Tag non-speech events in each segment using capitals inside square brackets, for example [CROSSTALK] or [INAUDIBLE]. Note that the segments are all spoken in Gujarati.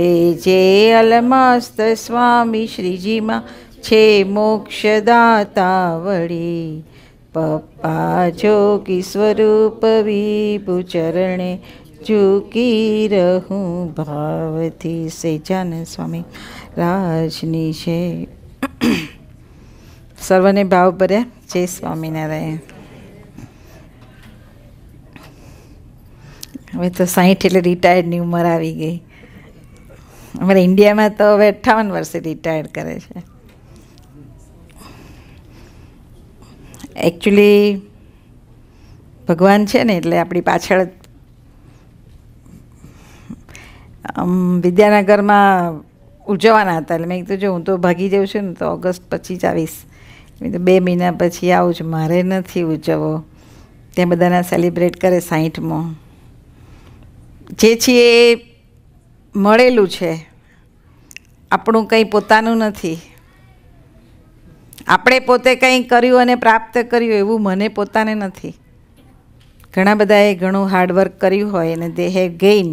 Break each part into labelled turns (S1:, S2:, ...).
S1: હે જે અલમસ્ત સ્વામી શ્રીજીમાં છે મોક્ષદાતા વળી પપ્પા જોગી સ્વરૂપ વિભુ ચરણે ઝૂકી રહું ભાવથી સેજાન સ્વામી રાજની છે સર્વને ભાવ ભર્યા જય સ્વામિનારાયણ હવે તો સાહીઠ એટલે રિટાયર્ડની ઉંમર આવી ગઈ અમારે ઇન્ડિયામાં તો હવે અઠ્ઠાવન વર્ષે રિટાયર કરે છે એકચ્યુઅલી ભગવાન છે ને એટલે આપણી પાછળ વિદ્યાનગરમાં ઉજવવાના હતા એટલે મેં કીધું જો હું તો ભાગી જઉં છું ને તો ઓગસ્ટ પછી જ આવીશ મેં તો બે મહિના પછી આવું છું મારે નથી ઉજવવો ત્યાં બધાના સેલિબ્રેટ કરે સાહીઠમો જે છીએ મળેલું છે આપણું કંઈ પોતાનું નથી આપણે પોતે કંઈ કર્યું અને પ્રાપ્ત કર્યું એવું મને પોતાને નથી ઘણા બધાએ ઘણું હાર્ડવર્ક કર્યું હોય અને દે હેવ ગેઇન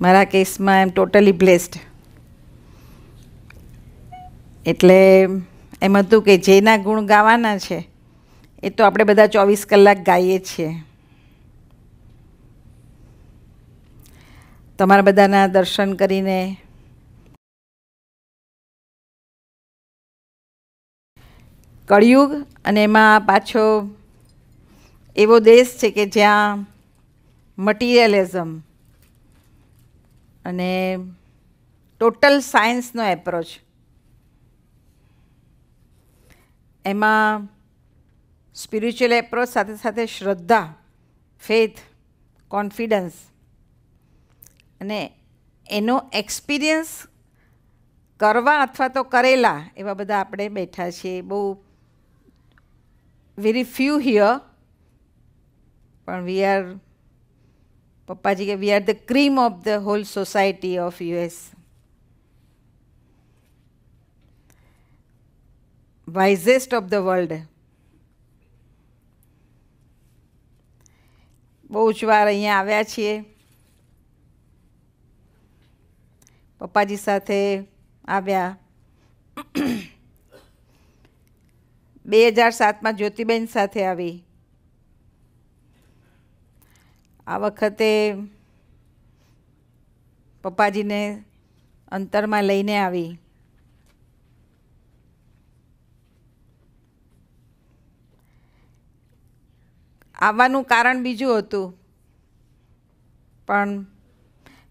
S1: મારા કેસમાં એમ ટોટલી બ્લેસ્ડ એટલે એમ હતું કે જેના ગુણ ગાવાના છે એ તો આપણે બધા ચોવીસ કલાક ગાઈએ છીએ તમારા બધાના દર્શન કરીને કળિયુગ અને એમાં પાછો એવો દેશ છે કે જ્યાં મટીરિયલિઝમ અને ટોટલ સાયન્સનો એપ્રોચ એમાં સ્પિરિચ્યુઅલ એપ્રોચ સાથે સાથે શ્રદ્ધા ફેથ કોન્ફિડન્સ અને એનો એક્સપિરિયન્સ કરવા અથવા તો કરેલા એવા બધા આપણે બેઠા છીએ બહુ વેરી ફ્યુ હિયર પણ વી આર પપ્પાજી કે we are the cream of the whole society of us wisest of the world બહુ જ વાર અહીંયા આવ્યા છીએ પપ્પાજી સાથે આવ્યા બે હજાર સાતમાં જ્યોતિબેન સાથે આવી આ વખતે પપ્પાજીને અંતરમાં લઈને આવી આવવાનું કારણ બીજું હતું પણ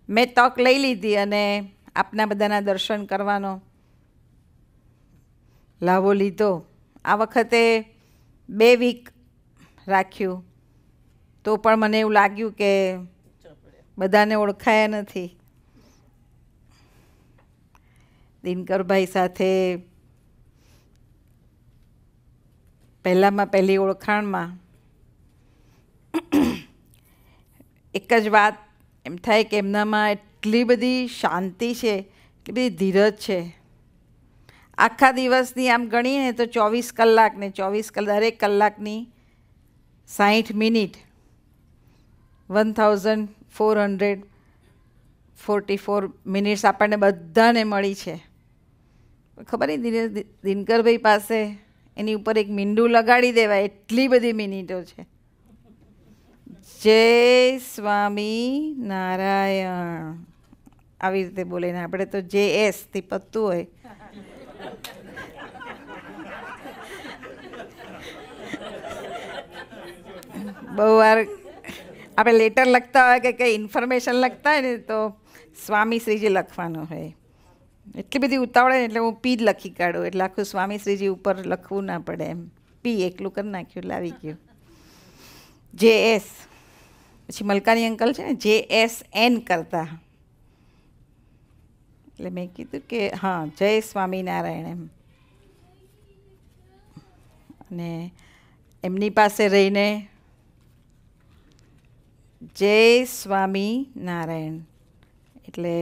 S1: મેં તક લઈ લીધી અને આપના બધાના દર્શન કરવાનો લાવો લીધો આ વખતે બે વીક રાખ્યું તો પણ મને એવું લાગ્યું કે બધાને ઓળખાયા નથી દિનકરભાઈ સાથે પહેલાંમાં પહેલી ઓળખાણમાં એક જ વાત એમ થાય કે એમનામાં એટલી બધી શાંતિ છે એટલી બધી ધીરજ છે આખા દિવસની આમ ગણીએ તો ચોવીસ કલાકને ચોવીસ કલાક દરેક કલાકની સાઠ minute one thousand four hundred forty four minutes આપણને બધાને મળી છે ખબર નહીં દિનકરભાઈ પાસે એની ઉપર એક મીંડું લગાડી દેવાય એટલી બધી મિનિટો છે જય સ્વામી નારાયણ અવી રીતે બોલે ને આપણે તો જેએસ થી પત્તું હોય બહુવાર આપ લેટર લખતા હોય કે કઈ ઇન્ફોર્મેશન લખતા ને તો સ્વામી શ્રીજી લખવાનો હોય એટલે બધી ઉતાવળ એટલે હું પી લખી કાઢો એટલે આખો સ્વામી શ્રીજી ઉપર લખવું ના પડે પી એકલું કરી નાખ્યું લાવી ગયું જેએસ છે મલકાની अंकલ છે ને જેએસ એન કરતા એટલે મેં કીધું કે હા જય સ્વામિનારાયણ એમ અને એમની પાસે રહીને જય સ્વામી નારાયણ એટલે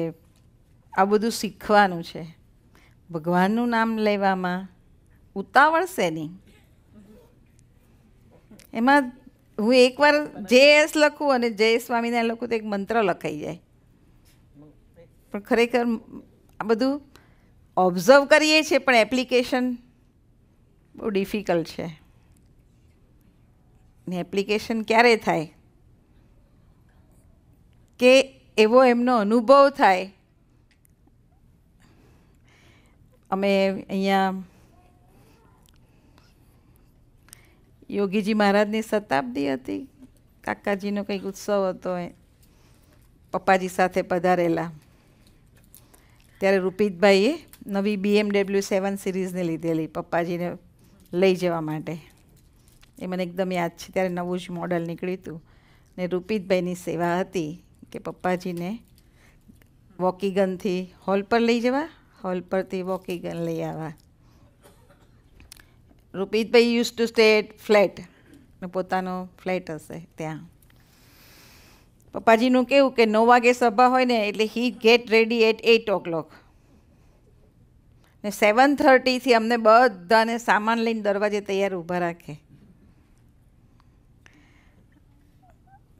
S1: આ બધું શીખવાનું છે ભગવાનનું નામ લેવામાં ઉતાવળ શેની એમાં હું એકવાર જે એસ લખું અને જય સ્વામીના લખું તો એક મંત્ર લખાઈ જાય પણ ખરેખર આ બધું ઓબ્ઝર્વ કરીએ છીએ પણ એપ્લિકેશન બહુ ડિફિકલ્ટ છે ને એપ્લિકેશન ક્યારે થાય કે એવો એમનો અનુભવ થાય અમે અહીંયા યોગીજી મહારાજની શતાબ્દી હતી કાકાજીનો કંઈક ઉત્સવ હતો એ પપ્પાજી સાથે પધારેલા ત્યારે રૂપિતભાઈએ નવી બીએમડબલ્યુ સેવન સિરીઝને લીધેલી પપ્પાજીને લઈ જવા માટે એ મને એકદમ યાદ છે ત્યારે નવું જ મોડલ નીકળ્યું હતું ને રૂપિતભાઈની સેવા હતી કે પપ્પાજીને વોકીગનથી હોલ પર લઈ જવા હોલ પરથી વોકીગન લઈ આવવા રૂપિતભાઈ યુઝ ટુ સ્ટેટ ફ્લેટ ને પોતાનો ફ્લેટ હશે ત્યાં પપ્પાજીનું કેવું કે નવ વાગે સભા હોય ને એટલે he get ready at eight o'clock ને સેવન થર્ટીથી અમને બધાને સામાન લઈને દરવાજે તૈયાર ઊભા રાખે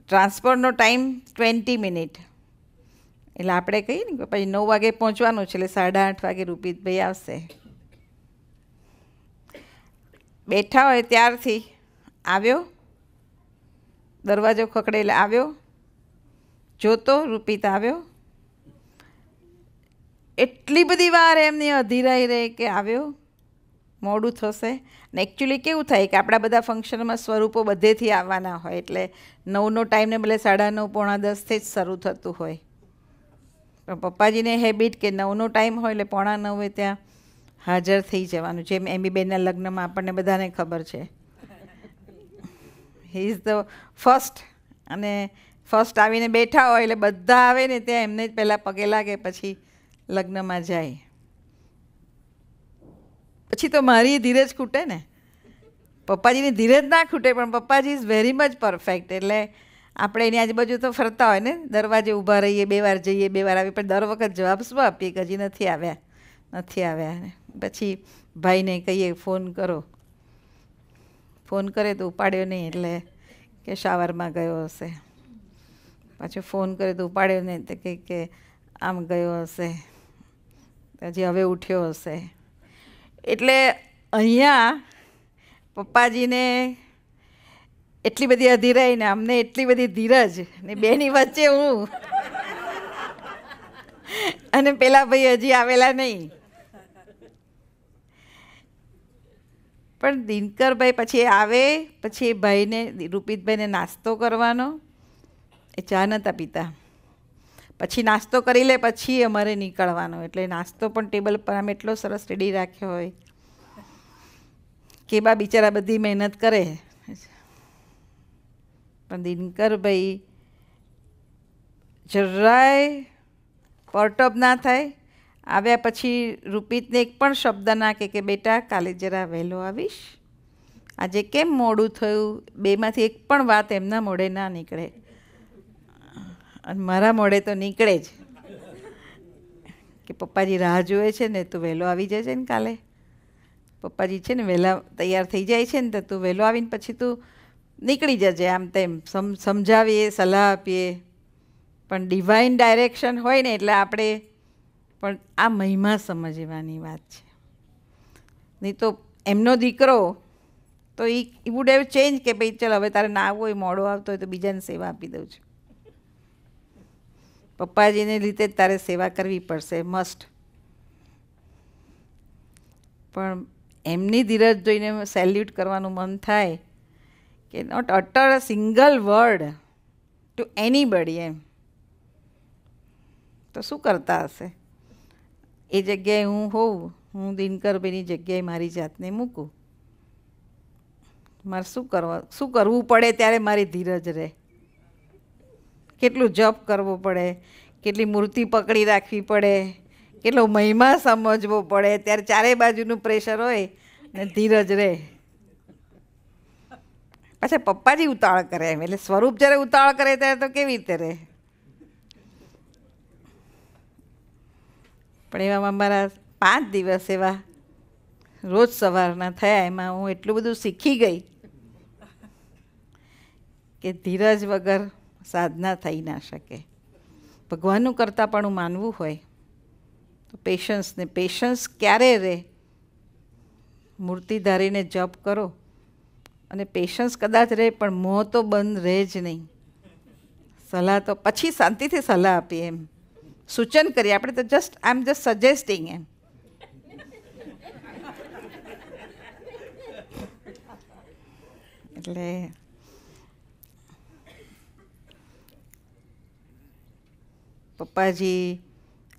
S1: ટ્રાન્સફરનો ટાઈમ ટ્વેન્ટી મિનિટ એટલે આપણે કહીએ ને પપ્પાજી નવ વાગે પહોંચવાનું છે એટલે સાડા આઠ વાગે રૂપિતભાઈ આવશે બેઠા હોય ત્યારથી આવ્યો દરવાજો ખકડેલ આવ્યો જોતો રૂપિત આવ્યો એટલી બધી વાર એમની અધીરાઈ રહે કે આવ્યો મોડું થશે ને એકચ્યુઅલી કેવું થાય કે આપણા બધા ફંક્શનમાં સ્વરૂપો બધેથી આવવાના હોય એટલે નવનો ટાઈમને બદલે સાડા નવ પોણા દસથી જ શરૂ થતું હોય પણ પપ્પાજીને હેબિટ કે નવનો ટાઈમ હોય એટલે પોણા નવે ત્યાં હાજર થઈ જવાનું જેમ એમી બેનના લગ્નમાં આપણને બધાને ખબર છે હી ઇઝ ધ ફર્સ્ટ અને ફર્સ્ટ આવીને બેઠા હોય એટલે બધા આવે ને ત્યાં એમને જ પહેલાં પગે લાગે પછી લગ્નમાં જાય પછી તો મારી ધીરજ ખૂટે ને પપ્પાજીની ધીરજ ના ખૂટે પણ પપ્પાજી ઇઝ વેરી મચ પરફેક્ટ એટલે આપણે એની આજુબાજુ તો ફરતા હોય ને દરવાજે ઊભા રહીએ બે વાર જઈએ બે વાર આવીએ પણ દર વખત જવાબ શું આપીએ કે હજી નથી આવ્યા નથી આવ્યા પછી ભાઈને કહીએ ફોન કરો ફોન કરે તો ઉપાડ્યો નહીં એટલે કે શાવરમાં ગયો હશે પાછો ફોન કર્યો તો ઉપાડ્યો નહીં તો કહે કે આમ ગયો હશે હજી હવે ઉઠ્યો હશે એટલે અહીંયા પપ્પાજીને એટલી બધી અધીરાઈ ને અમને એટલી બધી ધીરજ ને બેની વચ્ચે હું અને પેલા ભાઈ હજી આવેલા નહીં પણ દિનકરભાઈ પછી આવે પછી ભાઈને રૂપિતભાઈને નાસ્તો કરવાનો એ ચા નહોતા પીતા પછી નાસ્તો કરી લે પછી અમારે નીકળવાનો એટલે નાસ્તો પણ ટેબલ પર આમ એટલો સરસ રેડી રાખ્યો હોય કે બા બિચારા બધી મહેનત કરે પણ દિનકરભાઈ જરાય પરટબ ના થાય આવ્યા પછી રૂપિતને એક પણ શબ્દ ના કે કે બેટા કાલે જરા વહેલો આવીશ આજે કેમ મોડું થયું બેમાંથી એક પણ વાત એમના મોઢે ના નીકળે અને મારા મોડે તો નીકળે જ કે પપ્પાજી રાહ જુએ છે ને તું વહેલો આવી જશે ને કાલે પપ્પાજી છે ને વહેલા તૈયાર થઈ જાય છે ને તો તું વહેલો આવીને પછી તું નીકળી જજે આમ તેમ સમજાવીએ સલાહ આપીએ પણ ડિવાઇન ડાયરેક્શન હોય ને એટલે આપણે પણ આ મહિમા સમજવાની વાત છે નહીં તો એમનો દીકરો તો એ વુડ હેવ ચેન્જ કે ભાઈ ચાલ હવે તારે ના આવવું હોય મોડો આવતો હોય તો બીજાને સેવા આપી દઉં છું પપ્પાજીને લીધે જ તારે સેવા કરવી પડશે મસ્ટ પણ એમની ધીરજ જોઈને સેલ્યુટ કરવાનું મન થાય કે not utter a single word to anybody એમ તો શું કરતા હશે એ જગ્યાએ હું હોઉં હું દિનકરભાઈની જગ્યાએ મારી જાતને મૂકું મારે શું કરવા શું કરવું પડે ત્યારે મારી ધીરજ રહે કેટલું જપ કરવો પડે કેટલી મૂર્તિ પકડી રાખવી પડે કેટલો મહિમા સમજવો પડે ત્યારે ચારે બાજુનું પ્રેશર હોય ને ધીરજ રહે પાછા પપ્પાજી ઉતાળ કરે એમ એટલે સ્વરૂપ જ્યારે ઉતાળ કરે ત્યારે તો કેવી રીતે રહે પણ એવામાં મારા પાંચ દિવસ એવા રોજ સવારના થયા એમાં હું એટલું બધું શીખી ગઈ કે ધીરજ વગર સાધના થઈ ના શકે ભગવાનનું પણ માનવું હોય તો પેશન્સને પેશન્સ ક્યારે રહે મૂર્તિ ધારીને જપ કરો અને પેશન્સ કદાચ રહે પણ મોં તો બંધ રહે જ નહીં સલાહ તો પછી શાંતિથી સલાહ આપીએ એમ સૂચન કરીએ આપણે તો just I am just suggesting એમ એટલે પપ્પાજી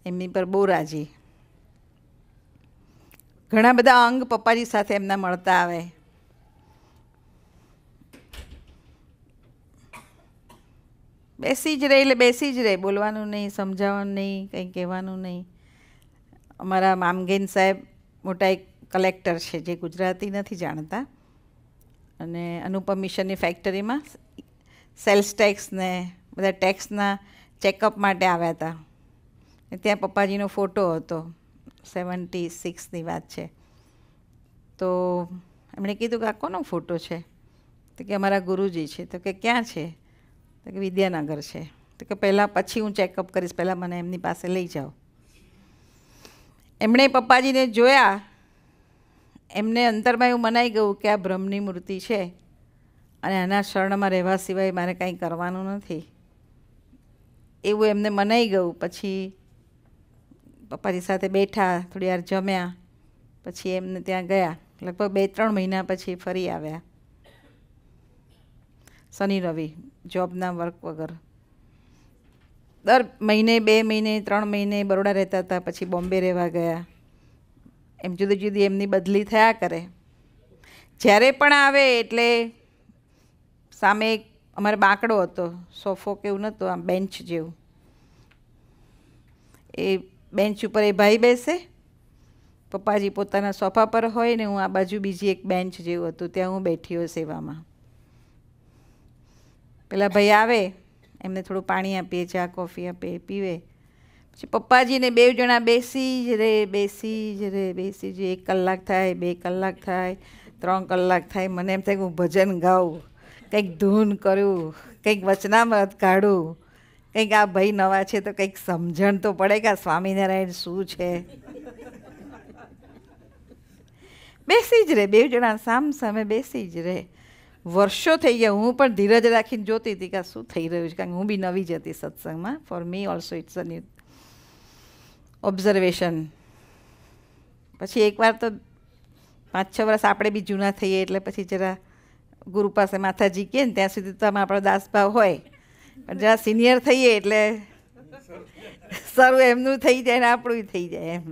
S1: એમની પર બોરાજી ઘણા બધા અંગ પપ્પાજી સાથે એમના મળતા આવે બેસી જ રહે એટલે બેસી જ રહે બોલવાનું નહીં સમજાવવાનું નહીં કંઈ કહેવાનું નહીં અમારા મામગેન સાહેબ મોટા એક કલેક્ટર છે જે ગુજરાતી નથી જાણતા અને અનુપમ મિશનની ફેક્ટરીમાં સેલ્સ ટેક્સ ને બધા ટેક્સના ચેકઅપ માટે આવ્યા હતા ત્યાં પપ્પાજીનો ફોટો હતો સેવન્ટી સિક્સની વાત છે તો એમણે કીધું કે આ કોનો ફોટો છે તો કે અમારા ગુરુજી છે તો કે ક્યાં છે તો કે વિદ્યાનગર છે તો કે પહેલાં પછી હું ચેકઅપ કરીશ પહેલાં મને એમની પાસે લઈ જાઓ એમણે પપ્પાજીને જોયા એમને અંતરમાં એવું મનાઈ ગયું કે આ બ્રહ્મની મૂર્તિ છે અને આના શરણમાં રહેવા સિવાય મારે કાંઈ કરવાનું નથી એવું એમને મનાઈ ગયું પછી પપ્પાની સાથે બેઠા થોડી વાર જમ્યા પછી એમને ત્યાં ગયા લગભગ બે ત્રણ મહિના પછી ફરી આવ્યા શનિ રવિ જોબના વર્ક વગર દર મહિને બે મહિને ત્રણ મહિને બરોડા રહેતા હતા પછી બોમ્બે રહેવા ગયા એમ જુદી જુદી એમની બદલી થયા કરે જ્યારે પણ આવે એટલે સામે એક અમારે બાંકડો હતો સોફો કેવું નહોતો નહોતું આમ બેન્ચ જેવું એ બેન્ચ ઉપર એ ભાઈ બેસે પપ્પાજી પોતાના સોફા પર હોય ને હું આ બાજુ બીજી એક બેન્ચ જેવું હતું ત્યાં હું બેઠી હોય સેવામાં પેલા ભાઈ આવે એમને થોડું પાણી આપીએ ચા કોફી આપીએ પીવે પછી પપ્પાજીને બે જણા બેસી જ રે બેસી જ રે બેસી જ એક કલાક થાય બે કલાક થાય ત્રણ કલાક થાય મને એમ થાય કે હું ભજન ગાઉં કંઈક ધૂન કર્યું કંઈક વચનામૃત કાઢું કંઈક આ ભાઈ નવા છે તો કંઈક સમજણ તો પડે કે સ્વામિનારાયણ શું છે બેસી જ રહે બે જણા સામ સામે બેસી જ રહે વર્ષો થઈ ગયા હું પણ ધીરજ રાખીને જોતી હતી કે શું થઈ રહ્યું છે કારણ કે હું બી નવી જ હતી સત્સંગમાં for me also it's a new observation પછી એકવાર તો પાંચ છ વર્ષ આપણે બી જૂના થઈએ એટલે પછી જરા ગુરુ પાસે માથા કહે ને ત્યાં સુધી તો આમાં આપણો દાસભાવ હોય પણ જરા સિનિયર થઈએ એટલે સારું એમનું થઈ જાય ને આપણું થઈ જાય એમ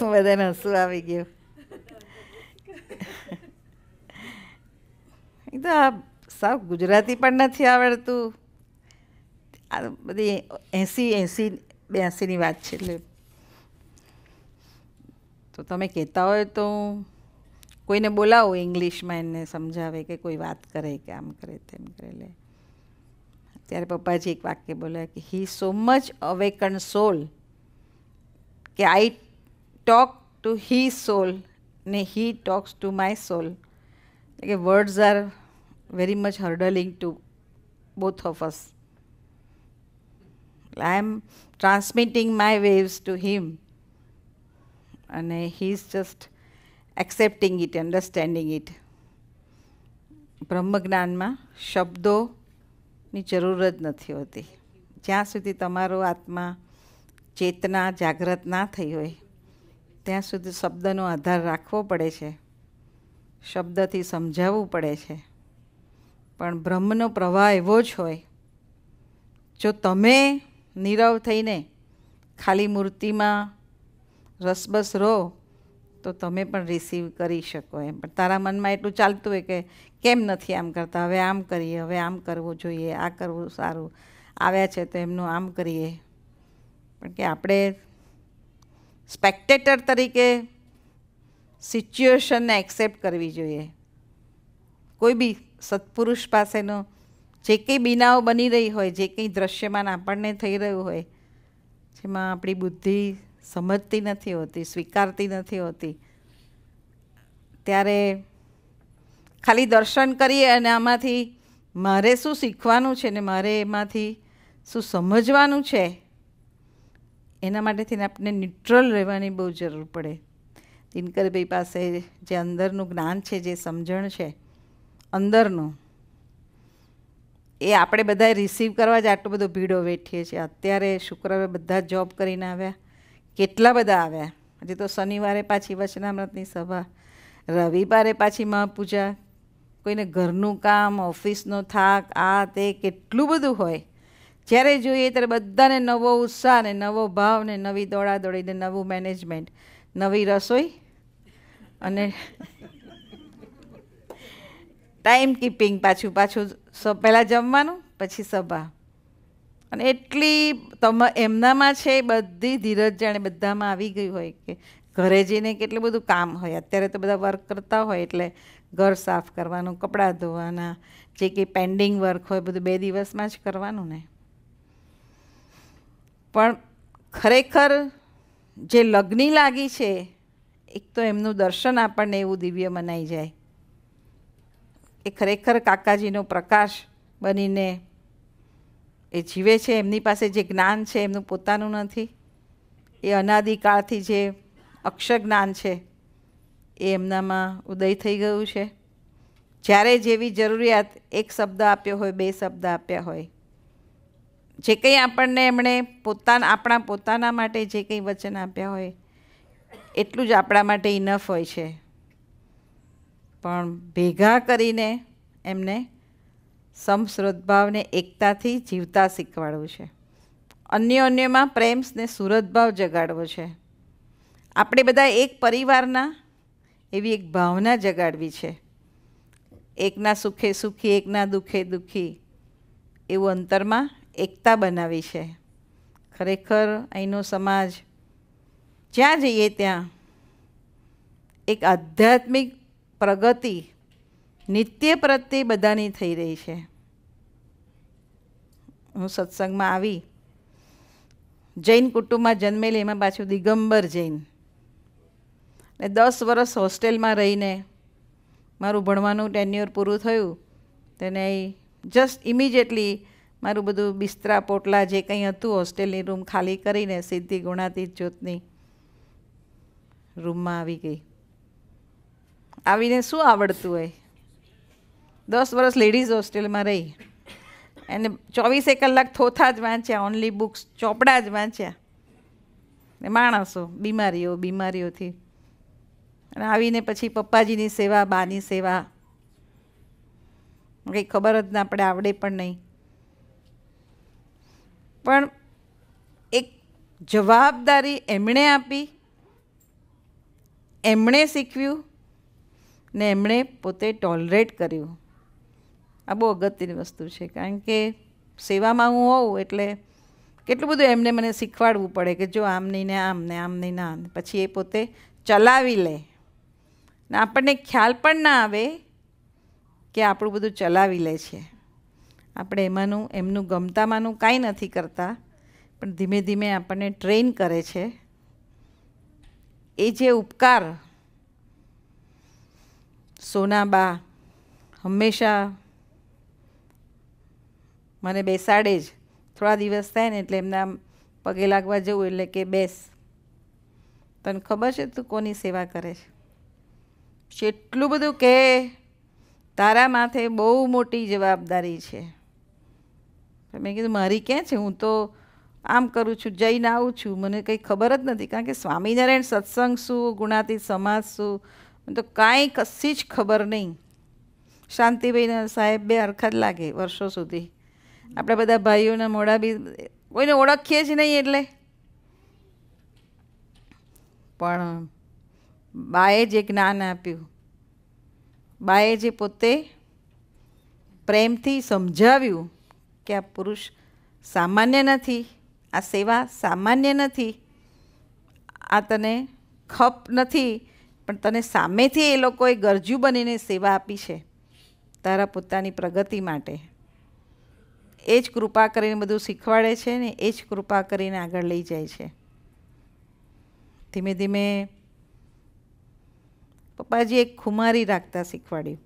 S1: બધાને હસું આવી ગયું એ તો આ સાવ ગુજરાતી પણ નથી આવડતું આ બધી એંસી એંસી બ્યાસીની વાત છે એટલે તો તમે કહેતા હોય તો કોઈને બોલાવો ઇંગ્લિશમાં એને સમજાવે કે કોઈ વાત કરે કે આમ કરે તેમ કરે લે ત્યારે પપ્પાજી એક વાક્ય બોલ્યા કે હી સો મચ અવેકન સોલ કે I talk to he soul ને he talks to my soul એટલે કે words are very much hurdling to both of us I am transmitting my waves to him અને he is just accepting it understanding બ્રહ્મ જ્ઞાનમાં શબ્દોની જરૂર જ નથી હોતી જ્યાં સુધી તમારો આત્મા ચેતના જાગૃત ના થઈ હોય ત્યાં સુધી શબ્દનો આધાર રાખવો પડે છે શબ્દથી સમજાવવું પડે છે પણ બ્રહ્મનો પ્રવાહ એવો જ હોય જો તમે નીરવ થઈને ખાલી મૂર્તિમાં રસબસ રહો તો તમે પણ રિસીવ કરી શકો એમ પણ તારા મનમાં એટલું ચાલતું હોય કે કેમ નથી આમ કરતા હવે આમ કરીએ હવે આમ કરવું જોઈએ આ કરવું સારું આવ્યા છે તો એમનું આમ કરીએ પણ કે આપણે સ્પેક્ટેટર તરીકે સિચ્યુએશનને એક્સેપ્ટ કરવી જોઈએ કોઈ બી સત્પુરુષ પાસેનો જે કંઈ બિનાઓ બની રહી હોય જે કંઈ દ્રશ્યમાન આપણને થઈ રહ્યું હોય જેમાં આપણી બુદ્ધિ સમજતી નથી હોતી સ્વીકારતી નથી હોતી ત્યારે ખાલી દર્શન કરીએ અને આમાંથી મારે શું શીખવાનું છે ને મારે એમાંથી શું સમજવાનું છે એના માટેથી થઈને આપણે ન્યુટ્રલ રહેવાની બહુ જરૂર પડે દિનકરભાઈ પાસે જે અંદરનું જ્ઞાન છે જે સમજણ છે અંદરનું એ આપણે બધાએ રિસીવ કરવા જ આટલો બધો ભીડો વેઠીએ છીએ અત્યારે શુક્રવારે બધા જોબ કરીને આવ્યા કેટલા બધા આવ્યા હજી તો શનિવારે પાછી વચનામૃતની સભા રવિવારે પાછી મહાપૂજા કોઈને ઘરનું કામ ઓફિસનો થાક આ તે કેટલું બધું હોય જ્યારે જોઈએ ત્યારે બધાને નવો ઉત્સાહ ને નવો ભાવ ને નવી દોડાદોડી ને નવું મેનેજમેન્ટ નવી રસોઈ અને ટાઈમ [LAUGHS] કીપિંગ પાછું પાછું પહેલાં જમવાનું પછી સભા અને એટલી તમે એમનામાં છે બધી ધીરજ જાણે બધામાં આવી ગઈ હોય કે ઘરે જઈને કેટલું બધું કામ હોય અત્યારે તો બધા વર્ક કરતા હોય એટલે ઘર સાફ કરવાનું કપડાં ધોવાના જે કંઈ પેન્ડિંગ વર્ક હોય બધું બે દિવસમાં જ કરવાનું ને પણ ખરેખર જે લગ્ની લાગી છે એક તો એમનું દર્શન આપણને એવું દિવ્ય મનાઈ જાય એ ખરેખર કાકાજીનો પ્રકાશ બનીને એ જીવે છે એમની પાસે જે જ્ઞાન છે એમનું પોતાનું નથી એ અનાદિકાળથી જે અક્ષર જ્ઞાન છે એ એમનામાં ઉદય થઈ ગયું છે જ્યારે જેવી જરૂરિયાત એક શબ્દ આપ્યો હોય બે શબ્દ આપ્યા હોય જે કંઈ આપણને એમણે પોતાના આપણા પોતાના માટે જે કંઈ વચન આપ્યા હોય એટલું જ આપણા માટે ઇનફ હોય છે પણ ભેગા કરીને એમને સમશ્રદ્ભાવને એકતાથી જીવતા શીખવાડવું છે અન્ય અન્યમાં પ્રેમ્સને સુરતભાવ જગાડવો છે આપણે બધા એક પરિવારના એવી એક ભાવના જગાડવી છે એકના સુખે સુખી એકના દુઃખે દુઃખી એવું અંતરમાં એકતા બનાવી છે ખરેખર અહીંનો સમાજ જ્યાં જઈએ ત્યાં એક આધ્યાત્મિક પ્રગતિ નિત્ય પ્રત્યે બધાની થઈ રહી છે હું સત્સંગમાં આવી જૈન કુટુંબમાં જન્મેલી એમાં પાછું દિગંબર જૈન ને દસ વર્ષ હોસ્ટેલમાં રહીને મારું ભણવાનું ટેન્યુર પૂરું થયું તેને જસ્ટ ઇમિજિએટલી મારું બધું બિસ્તરા પોટલા જે કંઈ હતું હોસ્ટેલની રૂમ ખાલી કરીને સિદ્ધિ ગુણાતીત જ્યોતની રૂમમાં આવી ગઈ આવીને શું આવડતું હોય દસ વર્ષ લેડીઝ હોસ્ટેલમાં રહી એને ચોવીસે કલાક થોથા જ વાંચ્યા ઓનલી બુક્સ ચોપડા જ વાંચ્યા ને માણસો બીમારીઓ બીમારીઓથી અને આવીને પછી પપ્પાજીની સેવા બાની સેવા કંઈ ખબર જ ના આપણે આવડે પણ નહીં પણ એક જવાબદારી એમણે આપી એમણે શીખવ્યું ને એમણે પોતે ટોલરેટ કર્યું આ બહુ અગત્યની વસ્તુ છે કારણ કે સેવામાં હું હોઉં એટલે કેટલું બધું એમને મને શીખવાડવું પડે કે જો આમ નહીં ને આમ ને આમ નહીં ના પછી એ પોતે ચલાવી લે ને આપણને ખ્યાલ પણ ના આવે કે આપણું બધું ચલાવી લે છે આપણે એમાંનું એમનું ગમતામાંનું કાંઈ નથી કરતા પણ ધીમે ધીમે આપણને ટ્રેન કરે છે એ જે ઉપકાર સોનાબા હંમેશા મને બેસાડે જ થોડા દિવસ થાય ને એટલે એમના પગે લાગવા જવું એટલે કે બેસ તને ખબર છે તું કોની સેવા કરે છે એટલું બધું કે તારા માથે બહુ મોટી જવાબદારી છે મેં કીધું મારી ક્યાં છે હું તો આમ કરું છું જઈને આવું છું મને કંઈ ખબર જ નથી કારણ કે સ્વામિનારાયણ સત્સંગ શું ગુણાતી સમાજ શું મને તો કાંઈ કશી જ ખબર નહીં શાંતિભાઈના સાહેબ બે હરખા જ લાગે વર્ષો સુધી આપણા બધા ભાઈઓના મોડા બી કોઈને ઓળખીએ જ નહીં એટલે પણ બાએ જે જ્ઞાન આપ્યું બાએ જે પોતે પ્રેમથી સમજાવ્યું કે આ પુરુષ સામાન્ય નથી આ સેવા સામાન્ય નથી આ તને ખપ નથી પણ તને સામેથી એ લોકોએ ગરજુ બનીને સેવા આપી છે તારા પોતાની પ્રગતિ માટે એ જ કૃપા કરીને બધું શીખવાડે છે ને એ જ કૃપા કરીને આગળ લઈ જાય છે ધીમે ધીમે પપ્પાજી એક ખુમારી રાખતા શીખવાડ્યું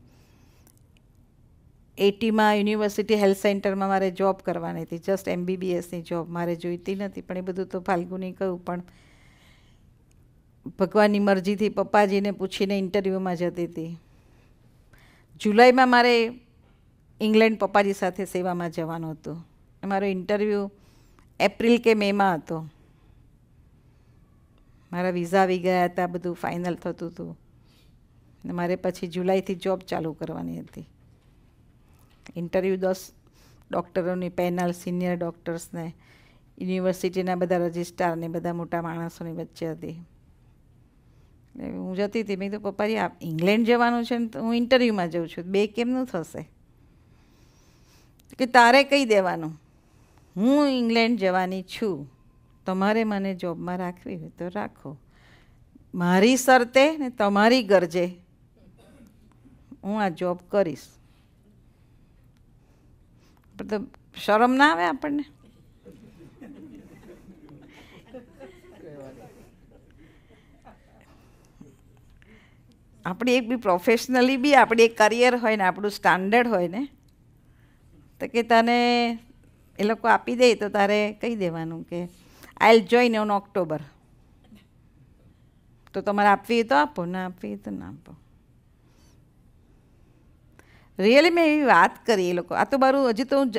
S1: એટીમાં યુનિવર્સિટી હેલ્થ સેન્ટરમાં મારે જોબ કરવાની હતી જસ્ટ એમબીબીએસની જોબ મારે જોઈતી નથી પણ એ બધું તો ફાલ્ગુની કહ્યું પણ ભગવાનની મરજીથી પપ્પાજીને પૂછીને ઇન્ટરવ્યૂમાં જતી હતી જુલાઈમાં મારે ઇંગ્લેન્ડ પપ્પાજી સાથે સેવામાં જવાનું હતું મારો ઇન્ટરવ્યૂ એપ્રિલ કે મેમાં હતો મારા વિઝા આવી ગયા હતા બધું ફાઇનલ થતું હતું ને મારે પછી જુલાઈથી જોબ ચાલુ કરવાની હતી ઇન્ટરવ્યૂ દસ ડૉક્ટરોની પેનલ સિનિયર ડૉક્ટર્સને યુનિવર્સિટીના બધા રજિસ્ટ્રારને બધા મોટા માણસોની વચ્ચે હતી હું જતી હતી મેં તો પપ્પાજી આપ ઇંગ્લેન્ડ જવાનું છે ને તો હું ઇન્ટરવ્યૂમાં જઉં છું બે કેમનું થશે કે તારે કહી દેવાનું હું ઇંગ્લેન્ડ જવાની છું તમારે મને જોબમાં રાખવી હોય તો રાખો મારી શરતે ને તમારી ગરજે હું આ જોબ કરીશ તો શરમ ના આવે આપણને આપણી એક બી પ્રોફેશનલી બી આપણી એક કરિયર હોય ને આપણું સ્ટાન્ડર્ડ હોય ને તો કે તને એ લોકો આપી દે તો તારે કહી દેવાનું કે I'll join on October તો તમારે આપવી તો આપો ના આપવી તો ના આપો રિયલી મેં એવી વાત કરી એ લોકો આ તો મારું હજી તો હું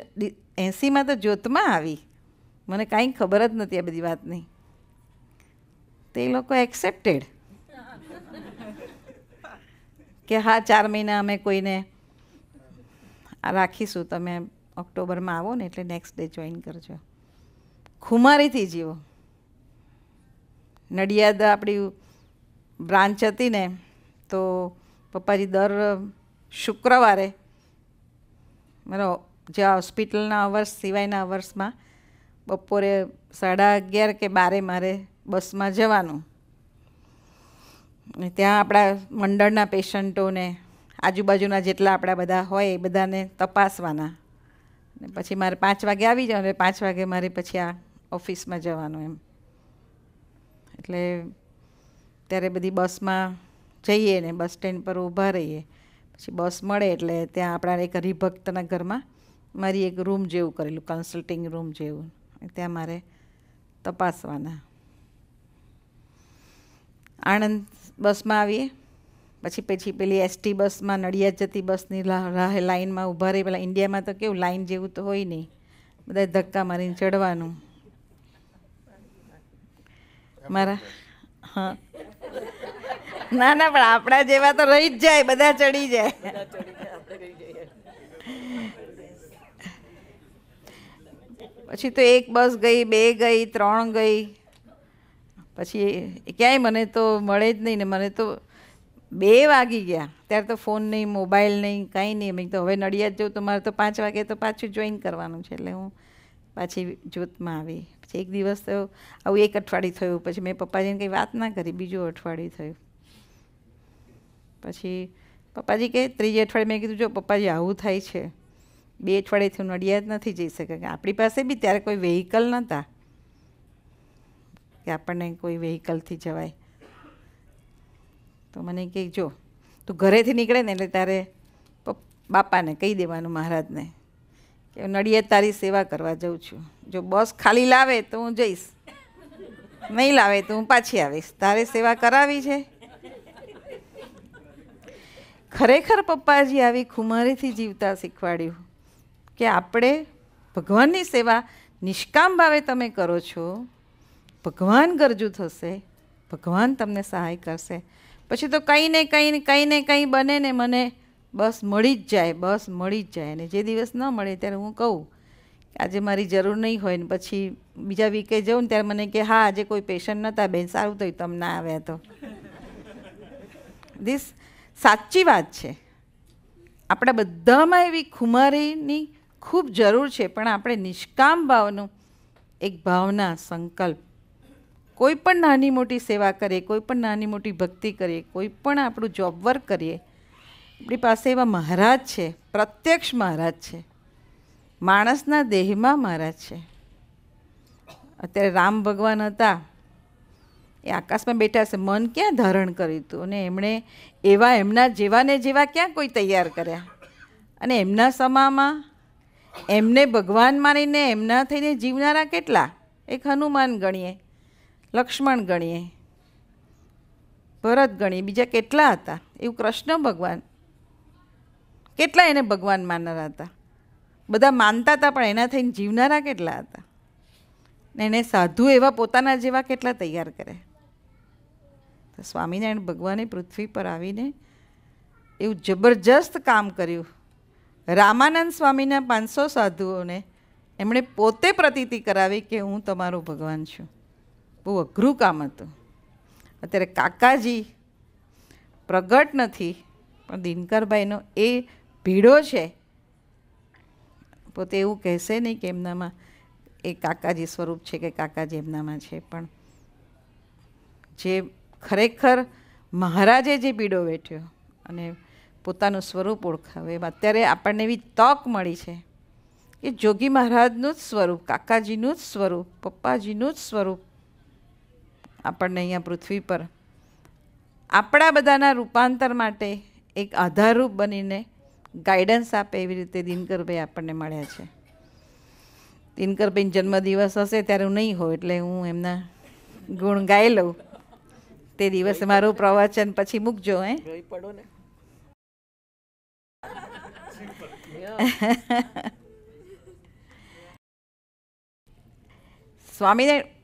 S1: એંસીમાં તો જ્યોતમાં આવી મને કાંઈ ખબર જ નથી આ બધી વાતની તે લોકો એક્સેપ્ટેડ કે હા ચાર મહિના અમે કોઈને રાખીશું તમે ઓક્ટોબરમાં આવો ને એટલે નેક્સ્ટ ડે જોઈન કરજો ખુમારીથી જીવો નડિયાદ આપણી બ્રાન્ચ હતી ને તો પપ્પાજી દર શુક્રવારે મારો જે હોસ્પિટલના અવર્સ સિવાયના અવર્સમાં બપોરે સાડા અગિયાર કે બારે મારે બસમાં જવાનું ત્યાં આપણા મંડળના પેશન્ટોને આજુબાજુના જેટલા આપણા બધા હોય એ બધાને તપાસવાના ને પછી મારે પાંચ વાગે આવી જવાનું એટલે પાંચ વાગે મારે પછી આ ઓફિસમાં જવાનું એમ એટલે ત્યારે બધી બસમાં જઈએ ને બસ સ્ટેન્ડ પર ઊભા રહીએ પછી બસ મળે એટલે ત્યાં આપણા એક હરિભક્તના ઘરમાં મારી એક રૂમ જેવું કરેલું કન્સલ્ટિંગ રૂમ જેવું ત્યાં મારે તપાસવાના આણંદ બસમાં આવીએ પછી પછી પેલી એસટી બસમાં નડિયાદ જતી બસની રાહે લાઇનમાં ઊભા રહી પેલા ઇન્ડિયામાં તો કેવું લાઇન જેવું તો હોય નહીં બધા ધક્કા મારીને ચડવાનું મારા હા ના ના પણ આપણા જેવા તો રહી જ જાય બધા ચડી જાય પછી તો એક બસ ગઈ બે ગઈ ત્રણ ગઈ પછી ક્યાંય મને તો મળે જ નહીં ને મને તો બે વાગી ગયા ત્યારે તો ફોન નહીં મોબાઈલ નહીં કંઈ નહીં મેં તો હવે નડિયાદ જવું તો મારે તો પાંચ વાગે તો પાછું જોઈન કરવાનું છે એટલે હું પાછી જોતમાં આવી પછી એક દિવસ તો આવું એક અઠવાડિયું થયું પછી મેં પપ્પાજીને કંઈ વાત ના કરી બીજું અઠવાડિયું થયું પછી પપ્પાજી કહે ત્રીજે અઠવાડિયે મેં કીધું જો પપ્પાજી આવું થાય છે બે અઠવાડિયેથી હું નડિયાદ નથી જઈ શકે આપણી પાસે બી ત્યારે કોઈ વેહિકલ નહોતા કે આપણને કોઈ વેહિકલથી જવાય તો મને કહે જો તું ઘરેથી નીકળે ને એટલે તારે બાપાને કહી દેવાનું મહારાજને કે નડિયાદ તારી સેવા કરવા જઉં છું જો બસ ખાલી લાવે તો હું જઈશ નહીં લાવે તો હું પાછી આવીશ તારે સેવા કરાવી છે ખરેખર પપ્પાજી આવી ખુમારીથી જીવતા શીખવાડ્યું કે આપણે ભગવાનની સેવા નિષ્કામ ભાવે તમે કરો છો ભગવાન ગરજુ થશે ભગવાન તમને સહાય કરશે પછી તો કંઈ ને કંઈ ને કંઈ ને કંઈ બને ને મને બસ મળી જ જાય બસ મળી જ જાય અને જે દિવસ ન મળે ત્યારે હું કહું આજે મારી જરૂર નહીં હોય ને પછી બીજા વીકે જઉં ને ત્યારે મને કે હા આજે કોઈ પેશન્ટ નહોતા બેન સારું થયું તમને આવ્યા તો ધીસ સાચી વાત છે આપણા બધામાં એવી ખુમારીની ખૂબ જરૂર છે પણ આપણે નિષ્કામ ભાવનું એક ભાવના સંકલ્પ કોઈ પણ નાની મોટી સેવા કરીએ કોઈ પણ નાની મોટી ભક્તિ કરીએ કોઈ પણ આપણું જોબ વર્ક કરીએ આપણી પાસે એવા મહારાજ છે પ્રત્યક્ષ મહારાજ છે માણસના દેહમાં મહારાજ છે અત્યારે રામ ભગવાન હતા એ આકાશમાં બેઠા છે મન ક્યાં ધારણ કર્યું હતું અને એમણે એવા એમના જેવાને જેવા ક્યાં કોઈ તૈયાર કર્યા અને એમના સમામાં એમને ભગવાન માનીને એમના થઈને જીવનારા કેટલા એક હનુમાન ગણીએ લક્ષ્મણ ગણીએ ભરત ગણીએ બીજા કેટલા હતા એવું કૃષ્ણ ભગવાન કેટલા એને ભગવાન માનનારા હતા બધા માનતા હતા પણ એના થઈને જીવનારા કેટલા હતા ને એને સાધુ એવા પોતાના જેવા કેટલા તૈયાર કરે તો સ્વામિનારાયણ ભગવાને પૃથ્વી પર આવીને એવું જબરજસ્ત કામ કર્યું રામાનંદ સ્વામીના પાંચસો સાધુઓને એમણે પોતે પ્રતીતિ કરાવી કે હું તમારો ભગવાન છું બહુ અઘરું કામ હતું અત્યારે કાકાજી પ્રગટ નથી પણ દિનકરભાઈનો એ ભીડો છે પોતે એવું કહેશે નહીં કે એમનામાં એ કાકાજી સ્વરૂપ છે કે કાકાજી એમનામાં છે પણ જે ખરેખર મહારાજે જે પીડો વેઠ્યો અને પોતાનું સ્વરૂપ ઓળખાવે એમ અત્યારે આપણને એવી તક મળી છે કે જોગી મહારાજનું જ સ્વરૂપ કાકાજીનું જ સ્વરૂપ પપ્પાજીનું જ સ્વરૂપ આપણને અહીંયા પૃથ્વી પર આપણા બધાના રૂપાંતર માટે એક આધારરૂપ બનીને ગાઈડન્સ આપે એવી રીતે દિનકરભાઈ આપણને મળ્યા છે દિનકરભાઈ જન્મદિવસ હશે ત્યારે હું નહીં હોઉં એટલે હું એમના ગુણ ગાઈ લઉં તે દિવસે મારું પ્રવચન પછી મૂકજો હે પડો ને [LAUGHS] સ્વામિનારાયણ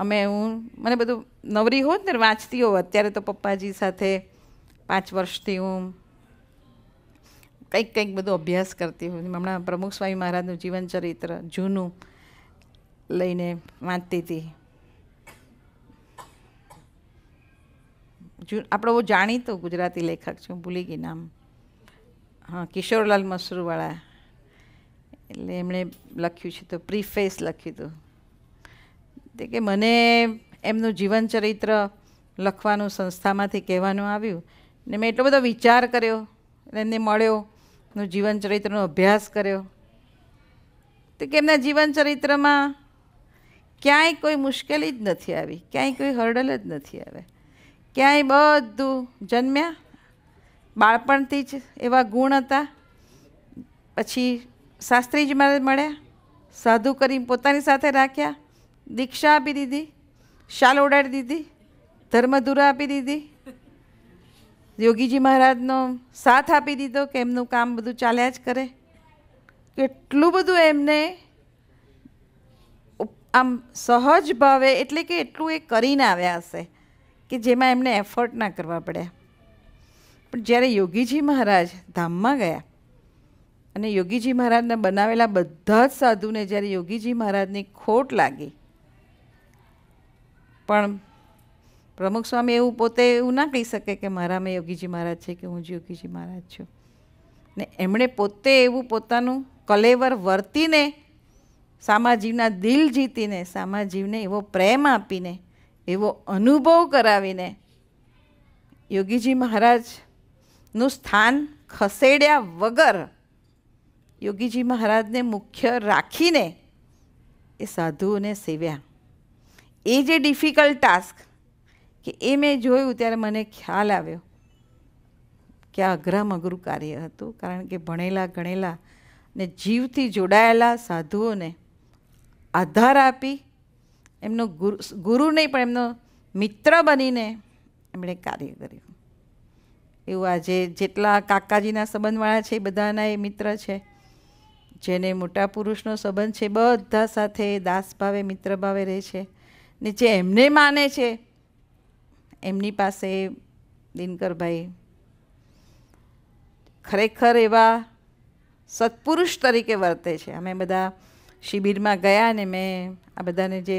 S1: અમે હું મને બધું નવરી હોત ને વાંચતી હોત અત્યારે તો પપ્પાજી સાથે પાંચ વર્ષથી હું કંઈક કંઈક બધો અભ્યાસ કરતી હોઉં હમણાં પ્રમુખ સ્વામી મહારાજનું જીવન ચરિત્ર જૂનું લઈને વાંચતી હતી આપણો બહુ જાણીતો ગુજરાતી લેખક છું ભૂલી ગઈ નામ હા કિશોરલાલ મસરૂવાળા એટલે એમણે લખ્યું છે તો પ્રીફેસ લખ્યું હતું તે કે મને એમનું જીવન ચરિત્ર લખવાનું સંસ્થામાંથી કહેવાનું આવ્યું ને મેં એટલો બધો વિચાર કર્યો એમને મળ્યો એમનું જીવન ચરિત્રનો અભ્યાસ કર્યો તો કે એમના જીવન ચરિત્રમાં ક્યાંય કોઈ મુશ્કેલી જ નથી આવી ક્યાંય કોઈ હર્ડલ જ નથી આવે ક્યાંય બધું જન્મ્યા બાળપણથી જ એવા ગુણ હતા પછી શાસ્ત્રી જ મારે મળ્યા સાધુ કરી પોતાની સાથે રાખ્યા દીક્ષા આપી દીધી શાલ ઓડાડી દીધી ધર્મધુરા આપી દીધી યોગીજી મહારાજનો સાથ આપી દીધો કે એમનું કામ બધું ચાલ્યા જ કરે કેટલું બધું એમને આમ સહજ ભાવે એટલે કે એટલું એ કરીને આવ્યા હશે કે જેમાં એમને એફર્ટ ના કરવા પડ્યા પણ જ્યારે યોગીજી મહારાજ ધામમાં ગયા અને યોગીજી મહારાજને બનાવેલા બધા જ સાધુને જ્યારે યોગીજી મહારાજની ખોટ લાગી પણ પ્રમુખ સ્વામી એવું પોતે એવું ના કહી શકે કે મારામાં યોગીજી મહારાજ છે કે હું યોગીજી મહારાજ છું ને એમણે પોતે એવું પોતાનું કલેવર વર્તીને સામાજીવના દિલ જીતીને સામાજીવને એવો પ્રેમ આપીને એવો અનુભવ કરાવીને યોગીજી મહારાજનું સ્થાન ખસેડ્યા વગર યોગીજી મહારાજને મુખ્ય રાખીને એ સાધુઓને સેવ્યા એ જે ડિફિકલ્ટ ટાસ્ક કે એ મેં જોયું ત્યારે મને ખ્યાલ આવ્યો કે આ અઘરામ અઘરું કાર્ય હતું કારણ કે ભણેલા ગણેલા ને જીવથી જોડાયેલા સાધુઓને આધાર આપી એમનો ગુરુ ગુરુ નહીં પણ એમનો મિત્ર બનીને એમણે કાર્ય કર્યું એવું આજે જેટલા કાકાજીના સંબંધવાળા છે એ બધાના એ મિત્ર છે જેને મોટા પુરુષનો સંબંધ છે બધા સાથે દાસભાવે મિત્રભાવે રહે છે ને જે એમને માને છે એમની પાસે દિનકરભાઈ ખરેખર એવા સત્પુરુષ તરીકે વર્તે છે અમે બધા શિબિરમાં ગયા ને મેં આ બધાને જે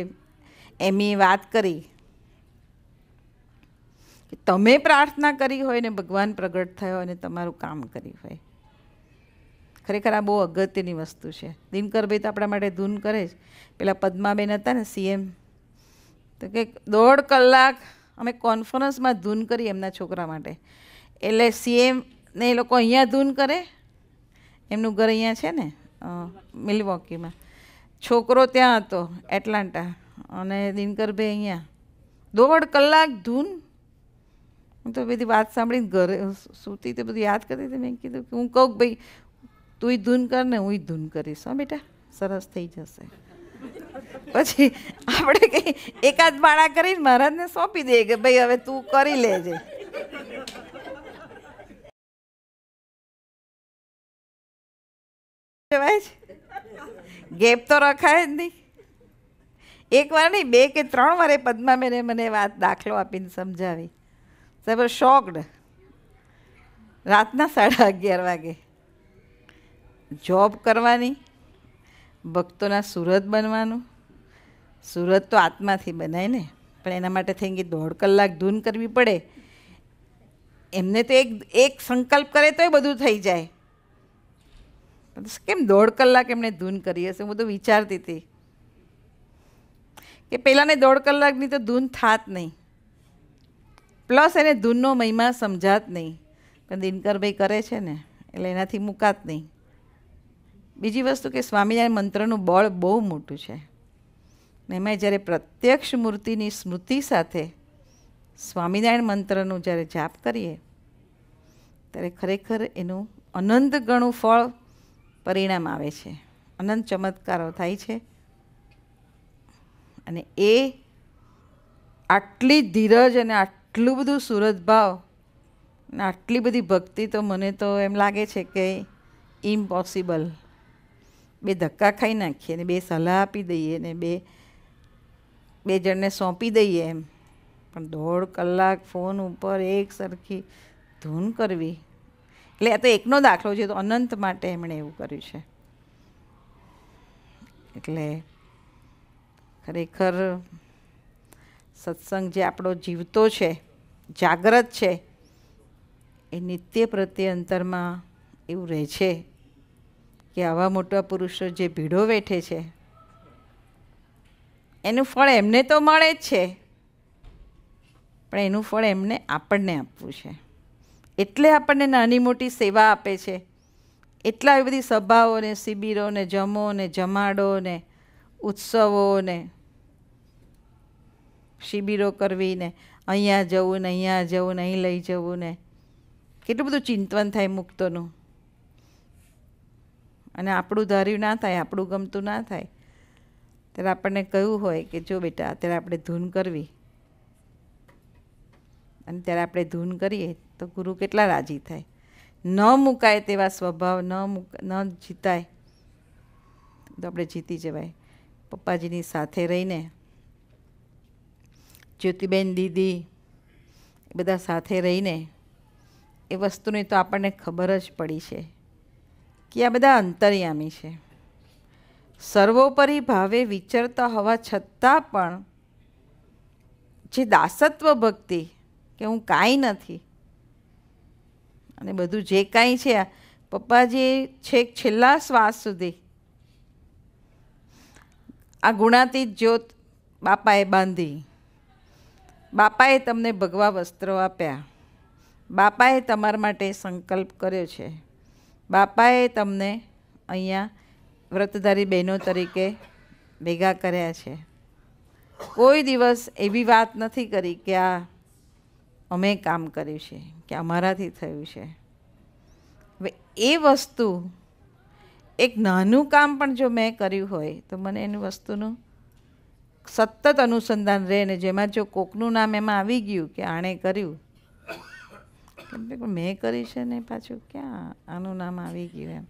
S1: એમની વાત કરી કે તમે પ્રાર્થના કરી હોય ને ભગવાન પ્રગટ થયો અને તમારું કામ કરી હોય ખરેખર આ બહુ અગત્યની વસ્તુ છે દિનકરભાઈ તો આપણા માટે ધૂન કરે જ પેલા પદ્માબેન હતા ને સીએમ તો કે દોઢ કલાક અમે કોન્ફરન્સમાં ધૂન કરી એમના છોકરા માટે એટલે સીએમ ને એ લોકો અહીંયા ધૂન કરે એમનું ઘર અહીંયા છે ને મિલવોકીમાં છોકરો ત્યાં હતો એટલાન્ટા અને દિનકરભાઈ અહીંયા દોઢ કલાક ધૂન હું તો બધી વાત સાંભળીને ઘરે સૂતી તે બધું યાદ કરી હતી મેં કીધું કે હું કહું ભાઈ તું ધૂન કર ને હું ધૂન કરીશ હા બેટા સરસ થઈ જશે પછી આપણે કંઈ એકાદ બાળા કરીને મહારાજને સોંપી દઈએ કે ભાઈ હવે તું કરી લેજે ગેપ તો રખાય જ નહીં એક વાર નહીં બે કે ત્રણ વારે પદ્માબેને મને વાત દાખલો આપીને સમજાવી સાહેબ શોકડ રાતના સાડા અગિયાર વાગે જોબ કરવાની ભક્તોના સુરત બનવાનું સુરત તો આત્માથી બનાય ને પણ એના માટે થઈ ગઈ દોઢ કલાક ધૂન કરવી પડે એમને તો એક એક સંકલ્પ કરે તો એ બધું થઈ જાય કેમ દોઢ કલાક એમણે ધૂન કરી હશે હું તો વિચારતી હતી કે પહેલાંને દોઢ કલાકની તો ધૂન થાત નહીં પ્લસ એને ધૂનનો મહિમા સમજાત નહીં પણ દિનકરભાઈ કરે છે ને એટલે એનાથી મુકાત નહીં બીજી વસ્તુ કે સ્વામિનારાયણ મંત્રનું બળ બહુ મોટું છે એમાં જ્યારે પ્રત્યક્ષ મૂર્તિની સ્મૃતિ સાથે સ્વામિનારાયણ મંત્રનું જ્યારે જાપ કરીએ ત્યારે ખરેખર એનું અનંત ગણું ફળ પરિણામ આવે છે અનંત ચમત્કારો થાય છે અને એ આટલી ધીરજ અને આટલું બધું સુરતભાવ અને આટલી બધી ભક્તિ તો મને તો એમ લાગે છે કે ઇમ્પોસિબલ બે ધક્કા ખાઈ નાખીએ ને બે સલાહ આપી દઈએ ને બે બે જણને સોંપી દઈએ એમ પણ દોઢ કલાક ફોન ઉપર એક સરખી ધૂન કરવી એટલે આ તો એકનો દાખલો છે તો અનંત માટે એમણે એવું કર્યું છે એટલે ખરેખર સત્સંગ જે આપણો જીવતો છે જાગ્રત છે એ નિત્ય પ્રત્યે અંતરમાં એવું રહે છે કે આવા મોટા પુરુષો જે ભીડો વેઠે છે એનું ફળ એમને તો મળે જ છે પણ એનું ફળ એમને આપણને આપવું છે એટલે આપણને નાની મોટી સેવા આપે છે એટલા એ બધી સભાઓ ને શિબિરો ને જમો ને જમાડો ને ઉત્સવો ને શિબિરો કરવી ને અહીંયા જવું ને અહીંયા જવું ને અહીં લઈ જવું ને કેટલું બધું ચિંતન થાય મુક્તોનું અને આપણું ધાર્યું ના થાય આપણું ગમતું ના થાય ત્યારે આપણને કહ્યું હોય કે જો બેટા અત્યારે આપણે ધૂન કરવી અને ત્યારે આપણે ધૂન કરીએ તો ગુરુ કેટલા રાજી થાય ન મુકાય તેવા સ્વભાવ ન મૂક ન જીતાય તો આપણે જીતી જવાય પપ્પાજીની સાથે રહીને જ્યોતિબેન દીદી બધા સાથે રહીને એ વસ્તુની તો આપણને ખબર જ પડી છે કે આ બધા અંતર્યામી છે સર્વોપરી ભાવે વિચરતા હોવા છતાં પણ જે દાસત્વ ભક્તિ કે હું કાંઈ નથી અને બધું જે કાંઈ છે પપ્પા જે છેક છેલ્લા શ્વાસ સુધી આ ગુણાતીત જ્યોત બાપાએ બાંધી બાપાએ તમને ભગવા વસ્ત્રો આપ્યા બાપાએ તમારા માટે સંકલ્પ કર્યો છે બાપાએ તમને અહીંયા વ્રતધારી બહેનો તરીકે ભેગા કર્યા છે કોઈ દિવસ એવી વાત નથી કરી કે આ અમે કામ કર્યું છે કે અમારાથી થયું છે હવે એ વસ્તુ એક નાનું કામ પણ જો મેં કર્યું હોય તો મને એની વસ્તુનું સતત અનુસંધાન રહે ને જેમાં જો કોકનું નામ એમાં આવી ગયું કે આણે કર્યું મેં કરી છે ને પાછું ક્યાં આનું નામ આવી ગયું એમ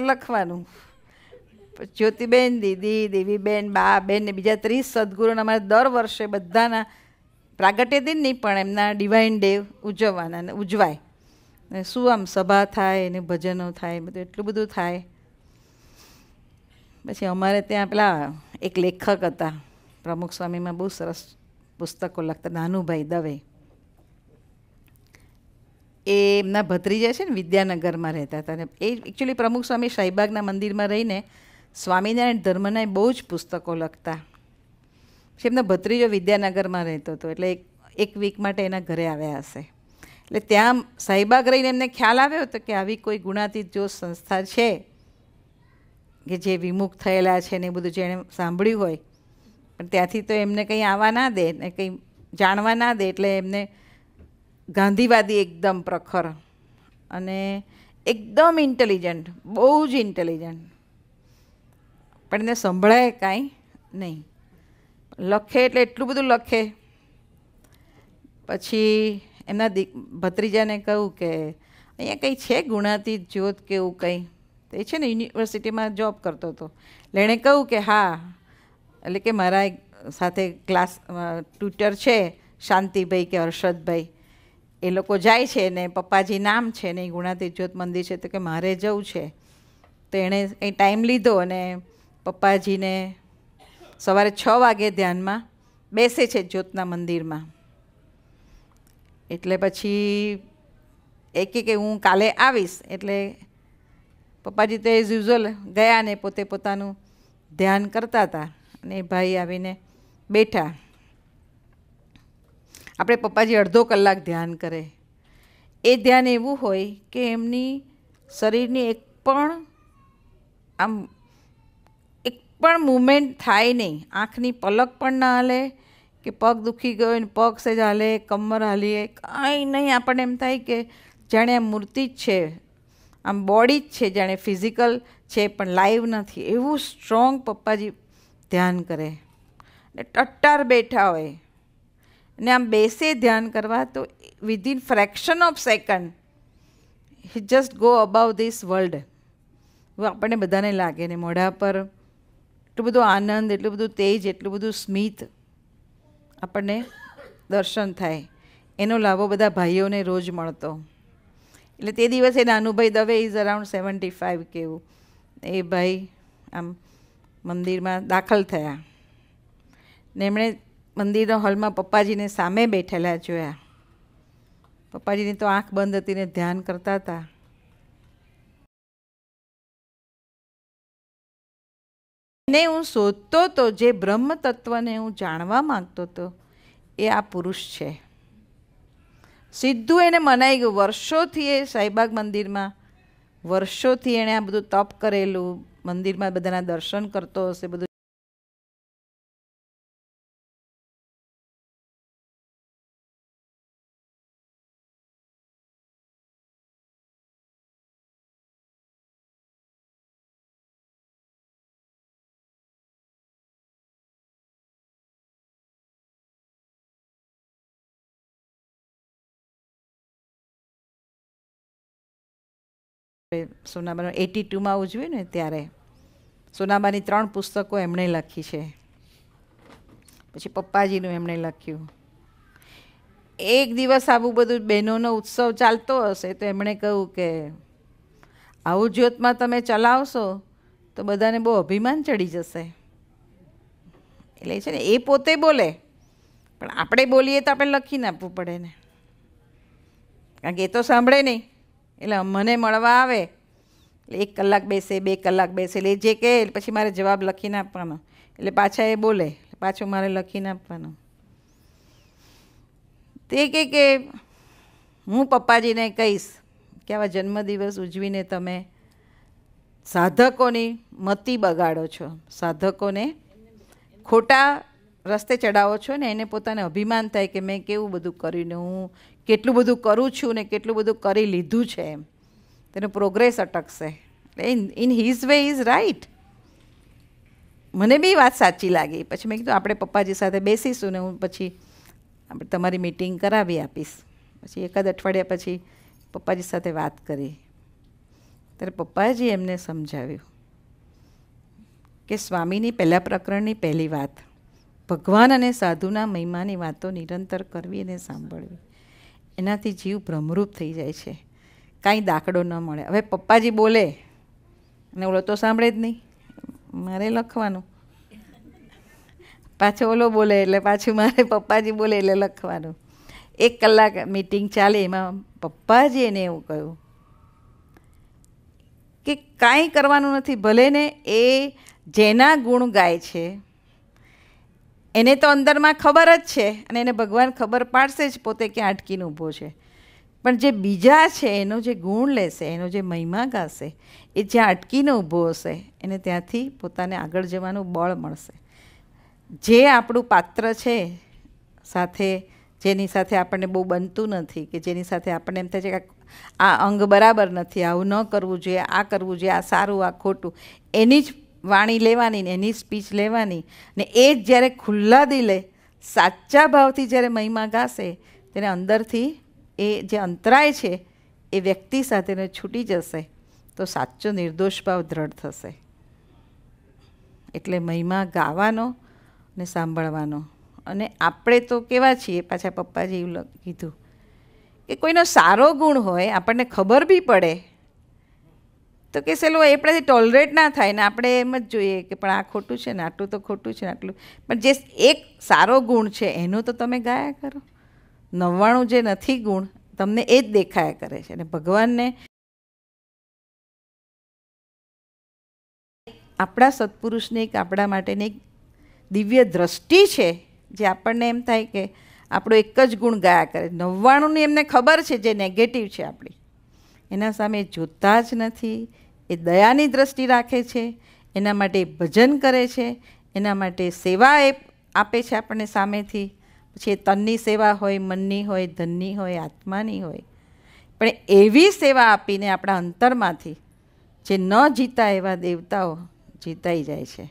S1: લખવાનું જ્યોતિબેન દીદી દેવીબેન બા બેન ને બીજા ત્રીસ સદગુરુને અમારે દર વર્ષે બધાના પ્રાગટ્ય દિન નહીં પણ એમના ડિવાઇન ડે ઉજવવાના ને ઉજવાય ને શું આમ સભા થાય ને ભજનો થાય બધું એટલું બધું થાય પછી અમારે ત્યાં પેલા એક લેખક હતા પ્રમુખ સ્વામીમાં બહુ સરસ પુસ્તકો લખતા નાનુભાઈ દવે એ એમના ભત્રીજા છે ને વિદ્યાનગરમાં રહેતા હતા અને એ એકચ્યુઅલી પ્રમુખ સ્વામી શાહીબાગના મંદિરમાં રહીને સ્વામિનારાયણ ધર્મના બહુ જ પુસ્તકો લખતા પછી એમનો ભત્રીજો વિદ્યાનગરમાં રહેતો હતો એટલે એક એક વીક માટે એના ઘરે આવ્યા હશે એટલે ત્યાં સાહીબાગ રહીને એમને ખ્યાલ આવ્યો હતો કે આવી કોઈ ગુણાતીત જો સંસ્થા છે કે જે વિમુખ થયેલા છે ને એ બધું જેણે સાંભળ્યું હોય પણ ત્યાંથી તો એમને કંઈ આવવા ના દે ને કંઈ જાણવા ના દે એટલે એમને ગાંધીવાદી એકદમ પ્રખર અને એકદમ ઇન્ટેલિજન્ટ બહુ જ ઇન્ટેલિજન્ટ પણ એને સંભળાય કાંઈ નહીં લખે એટલે એટલું બધું લખે પછી એમના દી ભત્રીજાને કહ્યું કે અહીંયા કંઈ છે ગુણાતી જ્યોત કે એવું કંઈ તો એ છે ને યુનિવર્સિટીમાં જોબ કરતો હતો એણે કહ્યું કે હા એટલે કે મારા સાથે ક્લાસ ટ્યુટર છે શાંતિભાઈ કે હર્ષદભાઈ એ લોકો જાય છે ને પપ્પાજી નામ છે ને ગુણાતીત જ્યોત મંદિર છે તો કે મારે જવું છે તો એણે એ ટાઈમ લીધો અને પપ્પાજીને સવારે છ વાગે ધ્યાનમાં બેસે છે જ્યોતના મંદિરમાં એટલે પછી એક કે હું કાલે આવીશ એટલે પપ્પાજી તો એઝ યુઝ્યુઅલ ગયા ને પોતે પોતાનું ધ્યાન કરતા હતા અને એ ભાઈ આવીને બેઠા આપણે પપ્પાજી અડધો કલાક ધ્યાન કરે એ ધ્યાન એવું હોય કે એમની શરીરની એક પણ આમ એક પણ મુમેન્ટ થાય નહીં આંખની પલક પણ ના હાલે કે પગ દુખી ગયો ને પગ સેજ હાલે કમર હાલીએ કાંઈ નહીં આપણને એમ થાય કે જાણે આ મૂર્તિ જ છે આમ બોડી જ છે જાણે ફિઝિકલ છે પણ લાઈવ નથી એવું સ્ટ્રોંગ પપ્પાજી ધ્યાન કરે ને ટટ્ટાર બેઠા હોય ને આમ બેસે ધ્યાન કરવા તો within fraction of second he just go above this world આપણને બધાને લાગે ને મોઢા પર એટલું બધું આનંદ એટલું બધું તેજ એટલું બધું સ્મિત આપણને દર્શન થાય એનો લાભો બધા ભાઈઓને રોજ મળતો એટલે તે દિવસે Nanubhai Dave is around seventy five કેવું એ ભાઈ આમ મંદિરમાં દાખલ થયા ને એમણે મંદિરના હોલમાં પપ્પાજીને સામે બેઠેલા જોયા પપ્પાજીની તો આંખ બંધ હતી ને ધ્યાન કરતા હતા એને હું શોધતો હતો જે બ્રહ્મ તત્વને હું જાણવા માગતો હતો એ આ પુરુષ છે સીધું એને મનાઈ ગયું વર્ષોથી એ સાઈબાગ મંદિરમાં વર્ષોથી એણે આ બધું તપ કરેલું મંદિરમાં બધાના દર્શન કરતો હશે બધું સોનાબાનો એટી ટુમાં ઉજવ્યું ને ત્યારે સોનાબાની ત્રણ પુસ્તકો એમણે લખી છે પછી પપ્પાજીનું એમણે લખ્યું એક દિવસ આવું બધું બહેનોનો ઉત્સવ ચાલતો હશે તો એમણે કહ્યું કે આવું જ્યોતમાં તમે ચલાવશો તો બધાને બહુ અભિમાન ચડી જશે એટલે છે ને એ પોતે બોલે પણ આપણે બોલીએ તો આપણે લખીને આપવું પડે ને કારણ કે એ તો સાંભળે નહીં એટલે મને મળવા આવે એટલે એક કલાક બેસે બે કલાક બેસે એટલે જે કહે પછી મારે જવાબ લખીને આપવાનો એટલે પાછા એ બોલે પાછો મારે લખીને આપવાનો તે કે કે હું પપ્પાજીને કહીશ કે આવા જન્મદિવસ ઉજવીને તમે સાધકોની મતી બગાડો છો સાધકોને ખોટા રસ્તે ચડાવો છો ને એને પોતાને અભિમાન થાય કે મેં કેવું બધું કર્યું ને હું કેટલું બધું કરું છું ને કેટલું બધું કરી લીધું છે એમ તેનો પ્રોગ્રેસ અટકશે in in his way is right મને બી વાત સાચી લાગી પછી મેં કીધું આપણે પપ્પાજી સાથે બેસીશું ને હું પછી આપણે તમારી મિટિંગ કરાવી આપીશ પછી એકાદ અઠવાડિયા પછી પપ્પાજી સાથે વાત કરી ત્યારે પપ્પાજી એમને સમજાવ્યું કે સ્વામીની પહેલાં પ્રકરણની પહેલી વાત ભગવાન અને સાધુના મહિમાની વાતો નિરંતર કરવી અને સાંભળવી એનાથી જીવ ભ્રમરૂપ થઈ જાય છે કાંઈ દાખલો ન મળે હવે પપ્પાજી બોલે અને ઓલો તો સાંભળે જ નહીં મારે લખવાનું પાછો ઓલો બોલે એટલે પાછું મારે પપ્પાજી બોલે એટલે લખવાનું એક કલાક મીટિંગ ચાલે એમાં પપ્પાજી એને એવું કહ્યું કે કાંઈ કરવાનું નથી ભલે ને એ જેના ગુણ ગાય છે એને તો અંદરમાં ખબર જ છે અને એને ભગવાન ખબર પાડશે જ પોતે ક્યાં અટકીને ઊભો છે પણ જે બીજા છે એનો જે ગુણ લેશે એનો જે મહિમા ગાશે એ જ્યાં અટકીને ઊભો હશે એને ત્યાંથી પોતાને આગળ જવાનું બળ મળશે જે આપણું પાત્ર છે સાથે જેની સાથે આપણને બહુ બનતું નથી કે જેની સાથે આપણને એમ થાય છે કે આ અંગ બરાબર નથી આવું ન કરવું જોઈએ આ કરવું જોઈએ આ સારું આ ખોટું એની જ વાણી લેવાની ને એની સ્પીચ લેવાની ને એ જ જ્યારે ખુલ્લા દિલે સાચા ભાવથી જ્યારે મહિમા ગાશે તેને અંદરથી એ જે અંતરાય છે એ વ્યક્તિ સાથેને છૂટી જશે તો સાચો નિર્દોષ ભાવ દ્રઢ થશે એટલે મહિમા ગાવાનો ને સાંભળવાનો અને આપણે તો કેવા છીએ પાછા પપ્પાજી એવું કીધું કે કોઈનો સારો ગુણ હોય આપણને ખબર બી પડે તો કે ચલો એ આપણાથી ટોલરેટ ના થાય ને આપણે એમ જ જોઈએ કે પણ આ ખોટું છે ને આટલું તો ખોટું છે ને આટલું પણ જે એક સારો ગુણ છે એનું તો તમે ગાયા કરો નવ્વાણું જે નથી ગુણ તમને એ જ દેખાયા કરે છે અને ભગવાનને આપણા સત્પુરુષને એક આપણા માટેની એક દિવ્ય દ્રષ્ટિ છે જે આપણને એમ થાય કે આપણો એક જ ગુણ ગાયા કરે નવ્વાણુંની એમને ખબર છે જે નેગેટિવ છે આપણી એના સામે જોતા જ નથી એ દયાની દ્રષ્ટિ રાખે છે એના માટે ભજન કરે છે એના માટે સેવા એ આપે છે આપણને સામેથી પછી એ તનની સેવા હોય મનની હોય ધનની હોય આત્માની હોય પણ એવી સેવા આપીને આપણા અંતરમાંથી જે ન જીતા એવા દેવતાઓ જીતાઈ જાય છે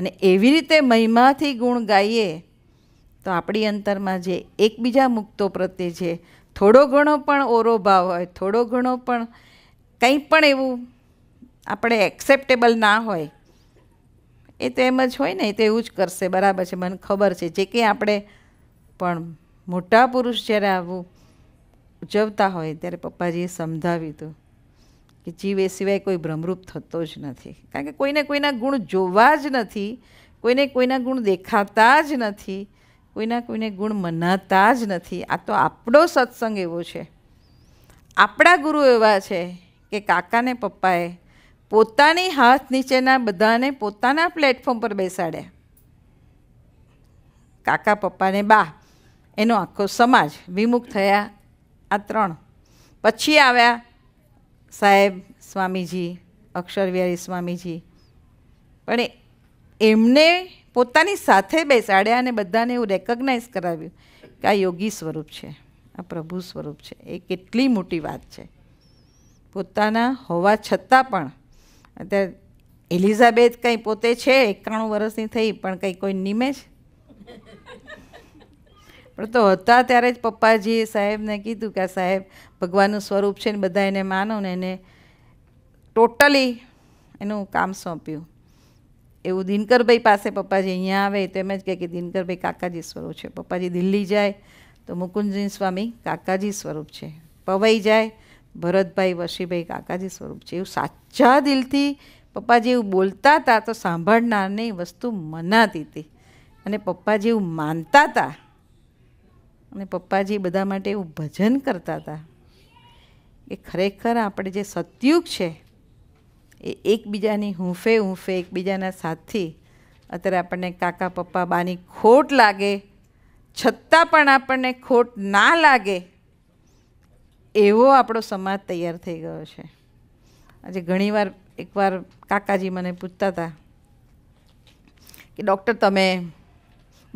S1: અને એવી રીતે મહિમાથી ગુણ ગાઈએ તો આપણી અંતરમાં જે એકબીજા મુક્તો પ્રત્યે જે થોડો ઘણો પણ ઓરો ભાવ હોય થોડો ઘણો પણ કંઈ પણ એવું આપણે એક્સેપ્ટેબલ ના હોય એ તો એમ જ હોય ને એ તો એવું જ કરશે બરાબર છે મને ખબર છે જે કે આપણે પણ મોટા પુરુષ જ્યારે આવું ઉજવતા હોય ત્યારે પપ્પાજીએ સમજાવ્યું હતું કે જીવ એ સિવાય કોઈ ભ્રમરૂપ થતો જ નથી કારણ કે કોઈને કોઈના ગુણ જોવા જ નથી કોઈને કોઈના ગુણ દેખાતા જ નથી કોઈના કોઈને ગુણ મનાતા જ નથી આ તો આપણો સત્સંગ એવો છે આપણા ગુરુ એવા છે કે કાકાને પપ્પાએ પોતાની હાથ નીચેના બધાને પોતાના પ્લેટફોર્મ પર બેસાડ્યા કાકા પપ્પાને બા એનો આખો સમાજ વિમુખ થયા આ ત્રણ પછી આવ્યા સાહેબ સ્વામીજી અક્ષરવિહારી સ્વામીજી પણ એમને પોતાની સાથે બેસાડ્યા અને બધાને એવું રેકગ્નાઇઝ કરાવ્યું કે આ યોગી સ્વરૂપ છે આ પ્રભુ સ્વરૂપ છે એ કેટલી મોટી વાત છે પોતાના હોવા છતાં પણ અત્યારે એલિઝાબેથ કંઈ પોતે છે એકાણું વર્ષની થઈ પણ કંઈ કોઈ નિમે છે પણ તો હતા ત્યારે જ પપ્પાજીએ સાહેબને કીધું કે સાહેબ ભગવાનનું સ્વરૂપ છે ને બધા એને માનો ને એને ટોટલી એનું કામ સોંપ્યું એવું દિનકરભાઈ પાસે પપ્પાજી અહીંયા આવે તો એમ જ કહે કે દિનકરભાઈ કાકાજી સ્વરૂપ છે પપ્પાજી દિલ્હી જાય તો મુકુંદજી સ્વામી કાકાજી સ્વરૂપ છે પવાઈ જાય ભરતભાઈ વશીભાઈ કાકાજી સ્વરૂપ છે એવું સાચા દિલથી પપ્પા જેવું બોલતા હતા તો સાંભળનારને એ વસ્તુ મનાતી હતી અને પપ્પા જેવું માનતા હતા અને પપ્પાજી બધા માટે એવું ભજન કરતા હતા એ ખરેખર આપણે જે સતયુગ છે એ એકબીજાની હુંફે હુંફે એકબીજાના સાથી અત્યારે આપણને કાકા પપ્પા બાની ખોટ લાગે છતાં પણ આપણને ખોટ ના લાગે એવો આપણો સમાજ તૈયાર થઈ ગયો છે આજે ઘણીવાર એકવાર કાકાજી મને પૂછતા હતા કે ડૉક્ટર તમે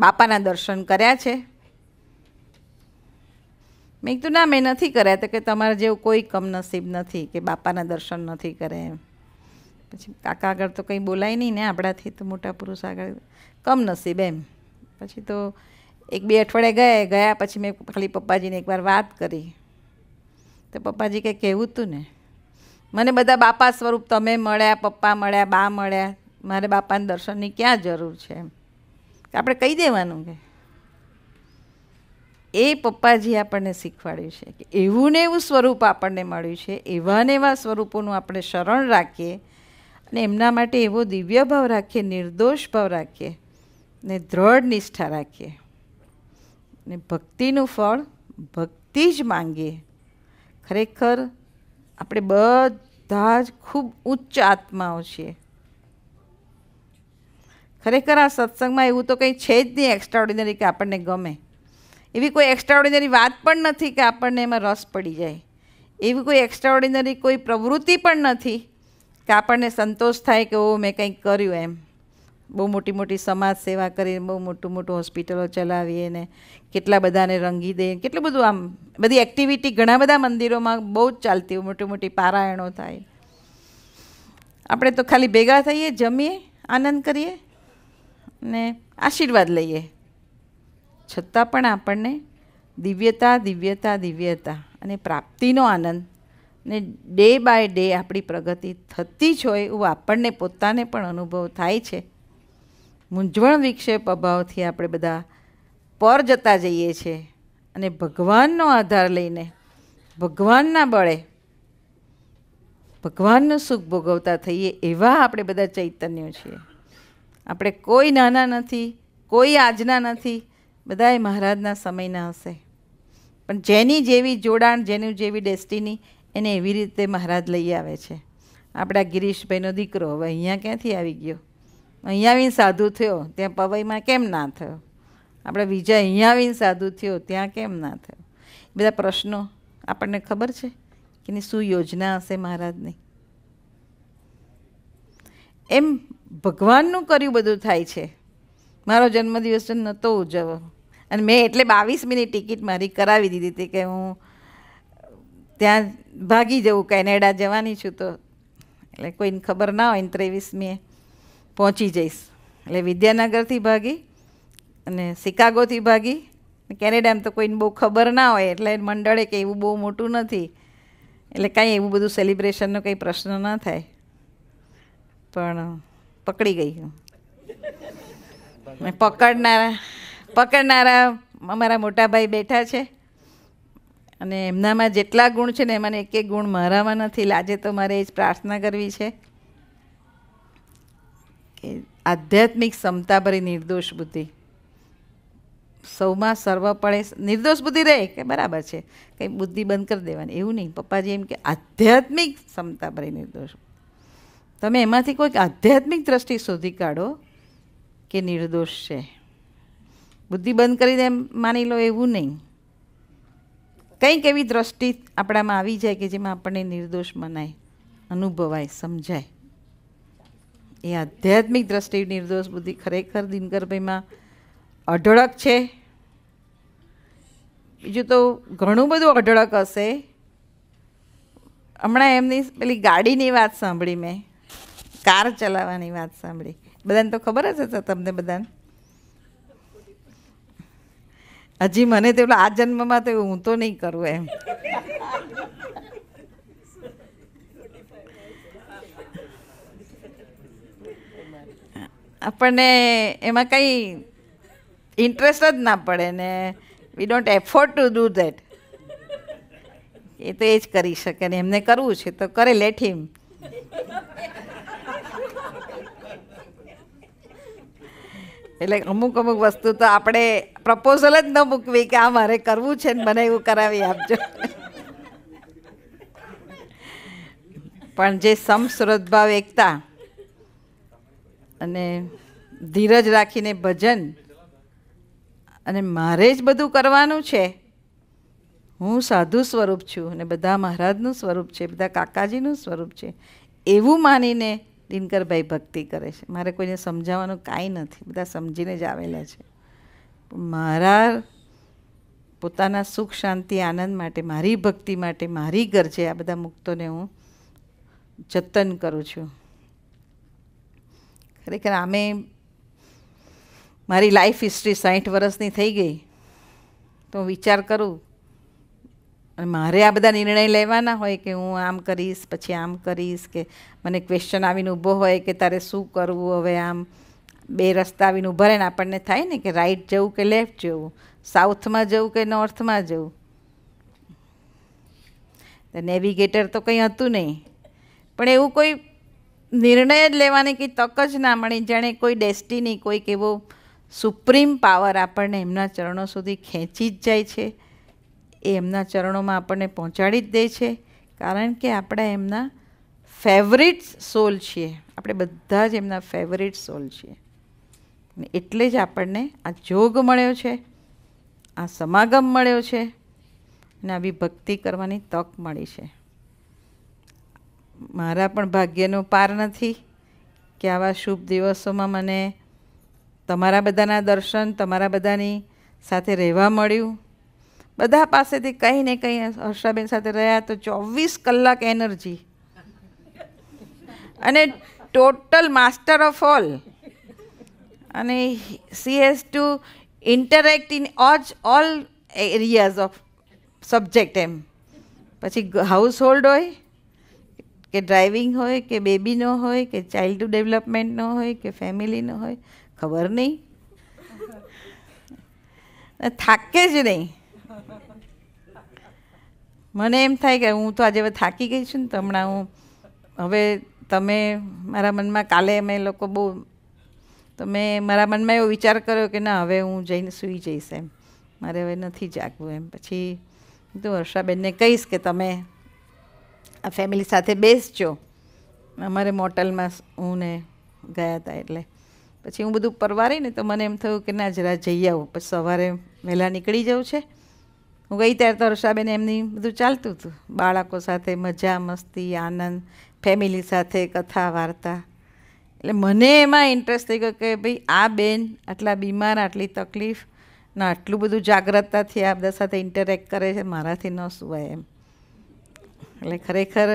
S1: બાપાના દર્શન કર્યા છે મેં કીધું ના મેં નથી કર્યા તો કે તમારે જેવું કોઈ કમનસીબ નથી કે બાપાના દર્શન નથી કર્યા એમ પછી કાકા આગળ તો કંઈ બોલાય નહીં ને આપણાથી તો મોટા પુરુષ આગળ કમનસીબ એમ પછી તો એક બે અઠવાડિયા ગયા ગયા પછી મેં ખાલી પપ્પાજીને એકવાર વાત કરી તો પપ્પાજી કંઈ કહેવું હતું ને મને બધા બાપા સ્વરૂપ તમે મળ્યા પપ્પા મળ્યા બા મળ્યા મારે બાપાને દર્શનની ક્યાં જરૂર છે એમ આપણે કહી દેવાનું કે એ પપ્પાજી આપણને શીખવાડ્યું છે કે એવું ને એવું સ્વરૂપ આપણને મળ્યું છે એવા ને એવા સ્વરૂપોનું આપણે શરણ રાખીએ અને એમના માટે એવો દિવ્ય ભાવ રાખીએ નિર્દોષ ભાવ રાખીએ ને દ્રઢ નિષ્ઠા રાખીએ ને ભક્તિનું ફળ ભક્તિ જ માંગીએ ખરેખર આપણે બધા જ ખૂબ ઉચ્ચ આત્માઓ છીએ ખરેખર આ સત્સંગમાં એવું તો કંઈ છે જ નહીં એક્સ્ટ્રાઓર્ડિનરી કે આપણને ગમે એવી કોઈ એક્સ્ટ્રાઓર્ડિનરી વાત પણ નથી કે આપણને એમાં રસ પડી જાય એવી કોઈ એક્સ્ટ્રાઓર્ડિનરી કોઈ પ્રવૃત્તિ પણ નથી કે આપણને સંતોષ થાય કે ઓ મેં કંઈક કર્યું એમ બહુ મોટી મોટી સમાજ સેવા કરીને બહુ મોટું મોટું હોસ્પિટલો ચલાવીએ ને કેટલા બધાને રંગી દે કેટલું બધું આમ બધી એક્ટિવિટી ઘણા બધા મંદિરોમાં બહુ જ ચાલતી હોય મોટી મોટી પારાયણો થાય આપણે તો ખાલી ભેગા થઈએ જમીએ આનંદ કરીએ ને આશીર્વાદ લઈએ છતાં પણ આપણને દિવ્યતા દિવ્યતા દિવ્યતા અને પ્રાપ્તિનો આનંદ ને ડે બાય ડે આપણી પ્રગતિ થતી જ હોય એવું આપણને પોતાને પણ અનુભવ થાય છે મૂંઝવણ વિક્ષેપ અભાવથી આપણે બધા પર જતા જઈએ છીએ અને ભગવાનનો આધાર લઈને ભગવાનના બળે ભગવાનનું સુખ ભોગવતા થઈએ એવા આપણે બધા ચૈતન્યો છીએ આપણે કોઈ નાના નથી કોઈ આજના નથી બધા મહારાજના સમયના હશે પણ જેની જેવી જોડાણ જેનું જેવી ડેસ્ટિની એને એવી રીતે મહારાજ લઈ આવે છે આપણા ગિરીશભાઈનો દીકરો હવે અહીંયા ક્યાંથી આવી ગયો અહીંયા આવીને સાધુ થયો ત્યાં પવઈમાં કેમ ના થયો આપણે વિજય અહીંયા આવીને સાધુ થયો ત્યાં કેમ ના થયો બધા પ્રશ્નો આપણને ખબર છે કે શું યોજના હશે મહારાજની એમ ભગવાનનું કર્યું બધું થાય છે મારો જન્મદિવસ નહોતો ઉજવો અને મેં એટલે બાવીસ બાવીસમીની ટિકિટ મારી કરાવી દીધી હતી કે હું ત્યાં ભાગી જવું કેનેડા જવાની છું તો એટલે કોઈને ખબર ના હોય ને ત્રેવીસમીએ પહોંચી જઈશ એટલે વિદ્યાનગરથી ભાગી અને શિકાગોથી ભાગી કેનેડામાં તો કોઈને બહુ ખબર ના હોય એટલે મંડળે કે એવું બહુ મોટું નથી એટલે કાંઈ એવું બધું સેલિબ્રેશનનો કંઈ પ્રશ્ન ન થાય પણ પકડી ગઈ હું પકડનારા પકડનારા અમારા મોટાભાઈ બેઠા છે અને એમનામાં જેટલા ગુણ છે ને એમાં એક એક ગુણ મારામાં નથી લાજે તો મારે એ જ પ્રાર્થના કરવી છે કે આધ્યાત્મિક ક્ષમતાભરી નિર્દોષ બુદ્ધિ સૌમાં સર્વપણે નિર્દોષ બુદ્ધિ રહે કે બરાબર છે કંઈ બુદ્ધિ બંધ કરી દેવાની એવું નહીં પપ્પાજી એમ કે આધ્યાત્મિક ક્ષમતાભરી નિર્દોષ તમે એમાંથી કોઈક આધ્યાત્મિક દ્રષ્ટિ શોધી કાઢો કે નિર્દોષ છે બુદ્ધિ બંધ કરી દે માની લો એવું નહીં કંઈક એવી દ્રષ્ટિ આપણામાં આવી જાય કે જેમાં આપણને નિર્દોષ મનાય અનુભવાય સમજાય એ આધ્યાત્મિક દ્રષ્ટિ નિર્દોષ બુદ્ધિ ખરેખર દિનકરભાઈમાં અઢળક છે બીજું તો ઘણું બધું અઢળક હશે હમણાં એમની પેલી ગાડીની વાત સાંભળી મેં કાર ચલાવવાની વાત સાંભળી બધાને તો ખબર જ હશે તમને બધાને હજી મને તો આ જન્મમાં તો હું તો નહીં કરું એમ આપણને એમાં કંઈ ઇન્ટરેસ્ટ જ ના પડે ને we don't afford to do that એ તો એ જ કરી શકે ને એમને કરવું છે તો કરે લેટ એટલે અમુક અમુક વસ્તુ તો આપણે પ્રપોઝલ જ ન મૂકવી કે આ મારે કરવું છે ને મને એવું કરાવી આપજો પણ જે ભાવ એકતા અને ધીરજ રાખીને ભજન અને મારે જ બધું કરવાનું છે હું સાધુ સ્વરૂપ છું અને બધા મહારાજનું સ્વરૂપ છે બધા કાકાજીનું સ્વરૂપ છે એવું માનીને દિનકરભાઈ ભક્તિ કરે છે મારે કોઈને સમજાવવાનું કાંઈ નથી બધા સમજીને જ આવેલા છે મારા પોતાના સુખ શાંતિ આનંદ માટે મારી ભક્તિ માટે મારી ઘર છે આ બધા મુક્તોને હું જતન કરું છું ખરેખર આમે મારી લાઈફ હિસ્ટ્રી સાઠ વર્ષની થઈ ગઈ તો વિચાર કરું અને મારે આ બધા નિર્ણય લેવાના હોય કે હું આમ કરીશ પછી આમ કરીશ કે મને ક્વેશ્ચન આવીને ઊભો હોય કે તારે શું કરવું હવે આમ બે રસ્તા આવીને ઊભા રહે ને આપણને થાય ને કે રાઈટ જવું કે લેફ્ટ જવું સાઉથમાં જવું કે નોર્થમાં જવું નેવિગેટર તો કંઈ હતું નહીં પણ એવું કોઈ નિર્ણય જ લેવાની કંઈ તક જ ના મળી જાણે કોઈ ડેસ્ટિની કોઈક એવો સુપ્રીમ પાવર આપણને એમના ચરણો સુધી ખેંચી જ જાય છે એ એમના ચરણોમાં આપણને પહોંચાડી જ દે છે કારણ કે આપણે એમના ફેવરિટ સોલ છીએ આપણે બધા જ એમના ફેવરિટ સોલ છીએ એટલે જ આપણને આ જોગ મળ્યો છે આ સમાગમ મળ્યો છે અને આવી ભક્તિ કરવાની તક મળી છે મારા પણ ભાગ્યનો પાર નથી કે આવા શુભ દિવસોમાં મને તમારા બધાના દર્શન તમારા બધાની સાથે રહેવા મળ્યું બધા પાસેથી કંઈ ને કંઈ હર્ષાબેન સાથે રહ્યા તો ચોવીસ કલાક એનર્જી અને ટોટલ માસ્ટર ઓફ ઓલ અને she has to interact in each all areas of subject એમ પછી હાઉસ હોલ્ડ હોય કે ડ્રાઇવિંગ હોય કે બેબીનો હોય કે ચાઇલ્ડ ડેવલપમેન્ટનો હોય કે ફેમિલીનો હોય ખબર નહીં થાકે જ નહીં મને એમ થાય કે હું તો આજે હવે થાકી ગઈ છું ને તો હમણાં હું હવે તમે મારા મનમાં કાલે અમે લોકો બહુ તો મેં મારા મનમાં એવો વિચાર કર્યો કે ના હવે હું જઈને સૂઈ જઈશ એમ મારે હવે નથી જાગવું એમ પછી તો વર્ષાબેનને કહીશ કે તમે આ ફેમિલી સાથે બેસજો અમારે મોટલમાં હું ને ગયા હતા એટલે પછી હું બધું પરવારી ને તો મને એમ થયું કે ના જરા જઈ આવું પછી સવારે વહેલા નીકળી જવું છે હું ગઈ ત્યારે તો હર્ષાબેન એમની બધું ચાલતું હતું બાળકો સાથે મજા મસ્તી આનંદ ફેમિલી સાથે કથા વાર્તા એટલે મને એમાં ઇન્ટરેસ્ટ થઈ ગયો કે ભાઈ આ બેન આટલા બીમાર આટલી તકલીફ ના આટલું બધું જાગ્રતતાથી આ બધા સાથે ઇન્ટરેક્ટ કરે છે મારાથી ન સુવાય એમ એટલે ખરેખર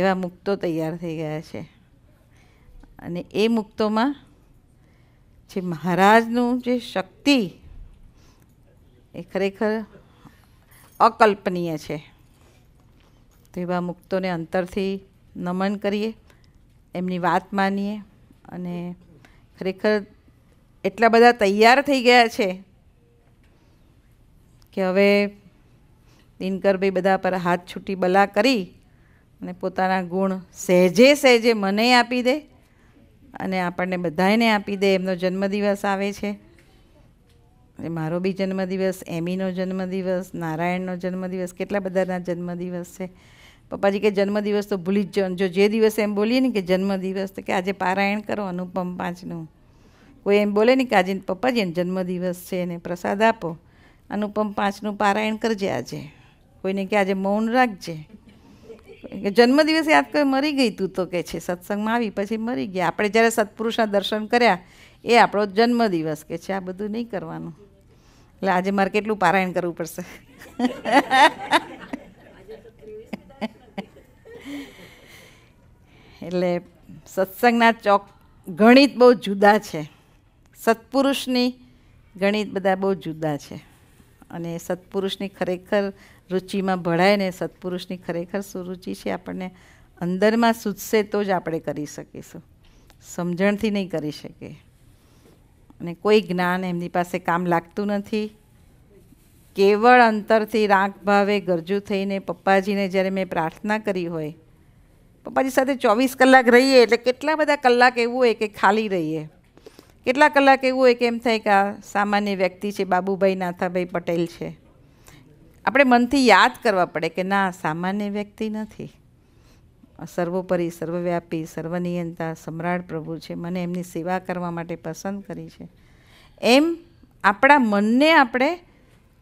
S1: એવા મુક્તો તૈયાર થઈ ગયા છે અને એ મુક્તોમાં જે મહારાજનું જે શક્તિ એ ખરેખર અકલ્પનીય છે તો એવા મુક્તોને અંતરથી નમન કરીએ એમની વાત માનીએ અને ખરેખર એટલા બધા તૈયાર થઈ ગયા છે કે હવે ભાઈ બધા પર હાથ છૂટી બલા કરી અને પોતાના ગુણ સહેજે સહેજે મને આપી દે અને આપણને બધાને આપી દે એમનો જન્મદિવસ આવે છે મારો બી જન્મદિવસ એમીનો જન્મદિવસ નારાયણનો જન્મદિવસ કેટલા બધાના જન્મદિવસ છે પપ્પાજી કે જન્મદિવસ તો ભૂલી જ જો જે દિવસે એમ બોલીએ ને કે જન્મદિવસ તો કે આજે પારાયણ કરો અનુપમ પાંચનું કોઈ એમ બોલે ને કે આજે પપ્પાજી જન્મદિવસ છે એને પ્રસાદ આપો અનુપમ પાંચનું પારાયણ કરજે આજે કોઈને કે આજે મૌન રાખજે જન્મદિવસ યાદ કરે મરી ગઈ તું તો કે છે સત્સંગમાં આવી પછી મરી ગયા આપણે જ્યારે સત્પુરુષના દર્શન કર્યા એ આપણો જન્મદિવસ કે છે આ બધું નહીં કરવાનું એટલે આજે મારે કેટલું પારાયણ કરવું પડશે એટલે સત્સંગના ચોક ગણિત બહુ જુદા છે સત્પુરુષની ગણિત બધા બહુ જુદા છે અને સત્પુરુષની ખરેખર રુચિમાં ભળાય ને સત્પુરુષની ખરેખર સુરુચિ છે આપણને અંદરમાં સૂચશે તો જ આપણે કરી શકીશું સમજણથી નહીં કરી શકીએ અને કોઈ જ્ઞાન એમની પાસે કામ લાગતું નથી કેવળ અંતરથી રાગ ભાવે ગરજુ થઈને પપ્પાજીને જ્યારે મેં પ્રાર્થના કરી હોય પપ્પાજી સાથે ચોવીસ કલાક રહીએ એટલે કેટલા બધા કલાક એવું હોય કે ખાલી રહીએ કેટલા કલાક એવું હોય કે એમ થાય કે આ સામાન્ય વ્યક્તિ છે બાબુભાઈ નાથાભાઈ પટેલ છે આપણે મનથી યાદ કરવા પડે કે ના સામાન્ય વ્યક્તિ નથી સર્વોપરી સર્વવ્યાપી સર્વનિયંતા સમ્રાટ પ્રભુ છે મને એમની સેવા કરવા માટે પસંદ કરી છે એમ આપણા મનને આપણે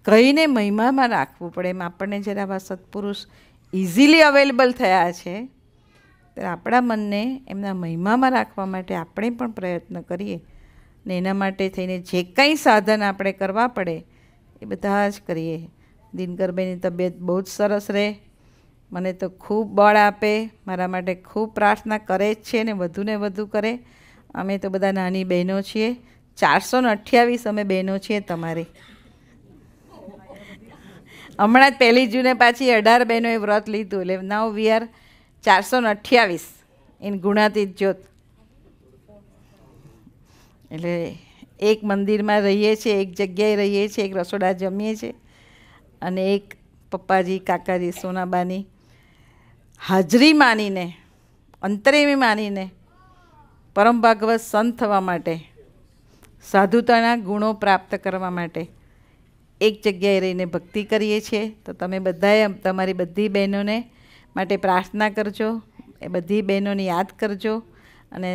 S1: કહીને મહિમામાં રાખવું પડે એમ આપણને જ્યારે આવા સત્પુરુષ ઇઝીલી અવેલેબલ થયા છે ત્યારે આપણા મનને એમના મહિમામાં રાખવા માટે આપણે પણ પ્રયત્ન કરીએ ને એના માટે થઈને જે કંઈ સાધન આપણે કરવા પડે એ બધા જ કરીએ દિનકરભાઈની તબિયત બહુ જ સરસ રહે મને તો ખૂબ બળ આપે મારા માટે ખૂબ પ્રાર્થના કરે જ છે ને વધુ ને વધુ કરે અમે તો બધા નાની બહેનો છીએ ચારસો ને અઠ્યાવીસ અમે બહેનો છીએ તમારે હમણાં જ પહેલી જૂને પાછી અઢાર બહેનોએ વ્રત લીધું એટલે નાવ વી આર ચારસો ને અઠ્યાવીસ ઇન ગુણાતીત જ્યોત એટલે એક મંદિરમાં રહીએ છીએ એક જગ્યાએ રહીએ છીએ એક રસોડા જમીએ છીએ અને એક પપ્પાજી કાકાજી સોનાબાની હાજરી માનીને અંતરેમી માનીને પરમ ભાગવત સંત થવા માટે સાધુતાના ગુણો પ્રાપ્ત કરવા માટે એક જગ્યાએ રહીને ભક્તિ કરીએ છીએ તો તમે બધાએ તમારી બધી બહેનોને માટે પ્રાર્થના કરજો એ બધી બહેનોને યાદ કરજો અને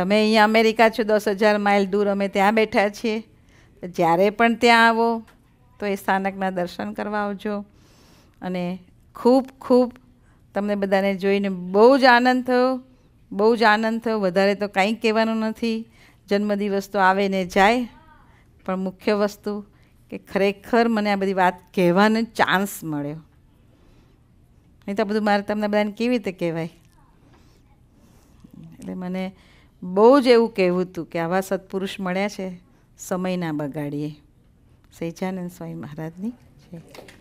S1: તમે અહીંયા અમેરિકા છો દસ હજાર માઇલ દૂર અમે ત્યાં બેઠા છીએ જ્યારે પણ ત્યાં આવો તો એ સ્થાનકના દર્શન કરવા આવજો અને ખૂબ ખૂબ તમને બધાને જોઈને બહુ જ આનંદ થયો બહુ જ આનંદ થયો વધારે તો કંઈ કહેવાનું નથી જન્મદિવસ તો આવે ને જાય પણ મુખ્ય વસ્તુ કે ખરેખર મને આ બધી વાત કહેવાનો ચાન્સ મળ્યો નહીં તો બધું મારે તમને બધાને કેવી રીતે કહેવાય એટલે મને બહુ જ એવું કહેવું હતું કે આવા સત્પુરુષ મળ્યા છે સમય ના બગાડીએ سعی کنند سوی مهارت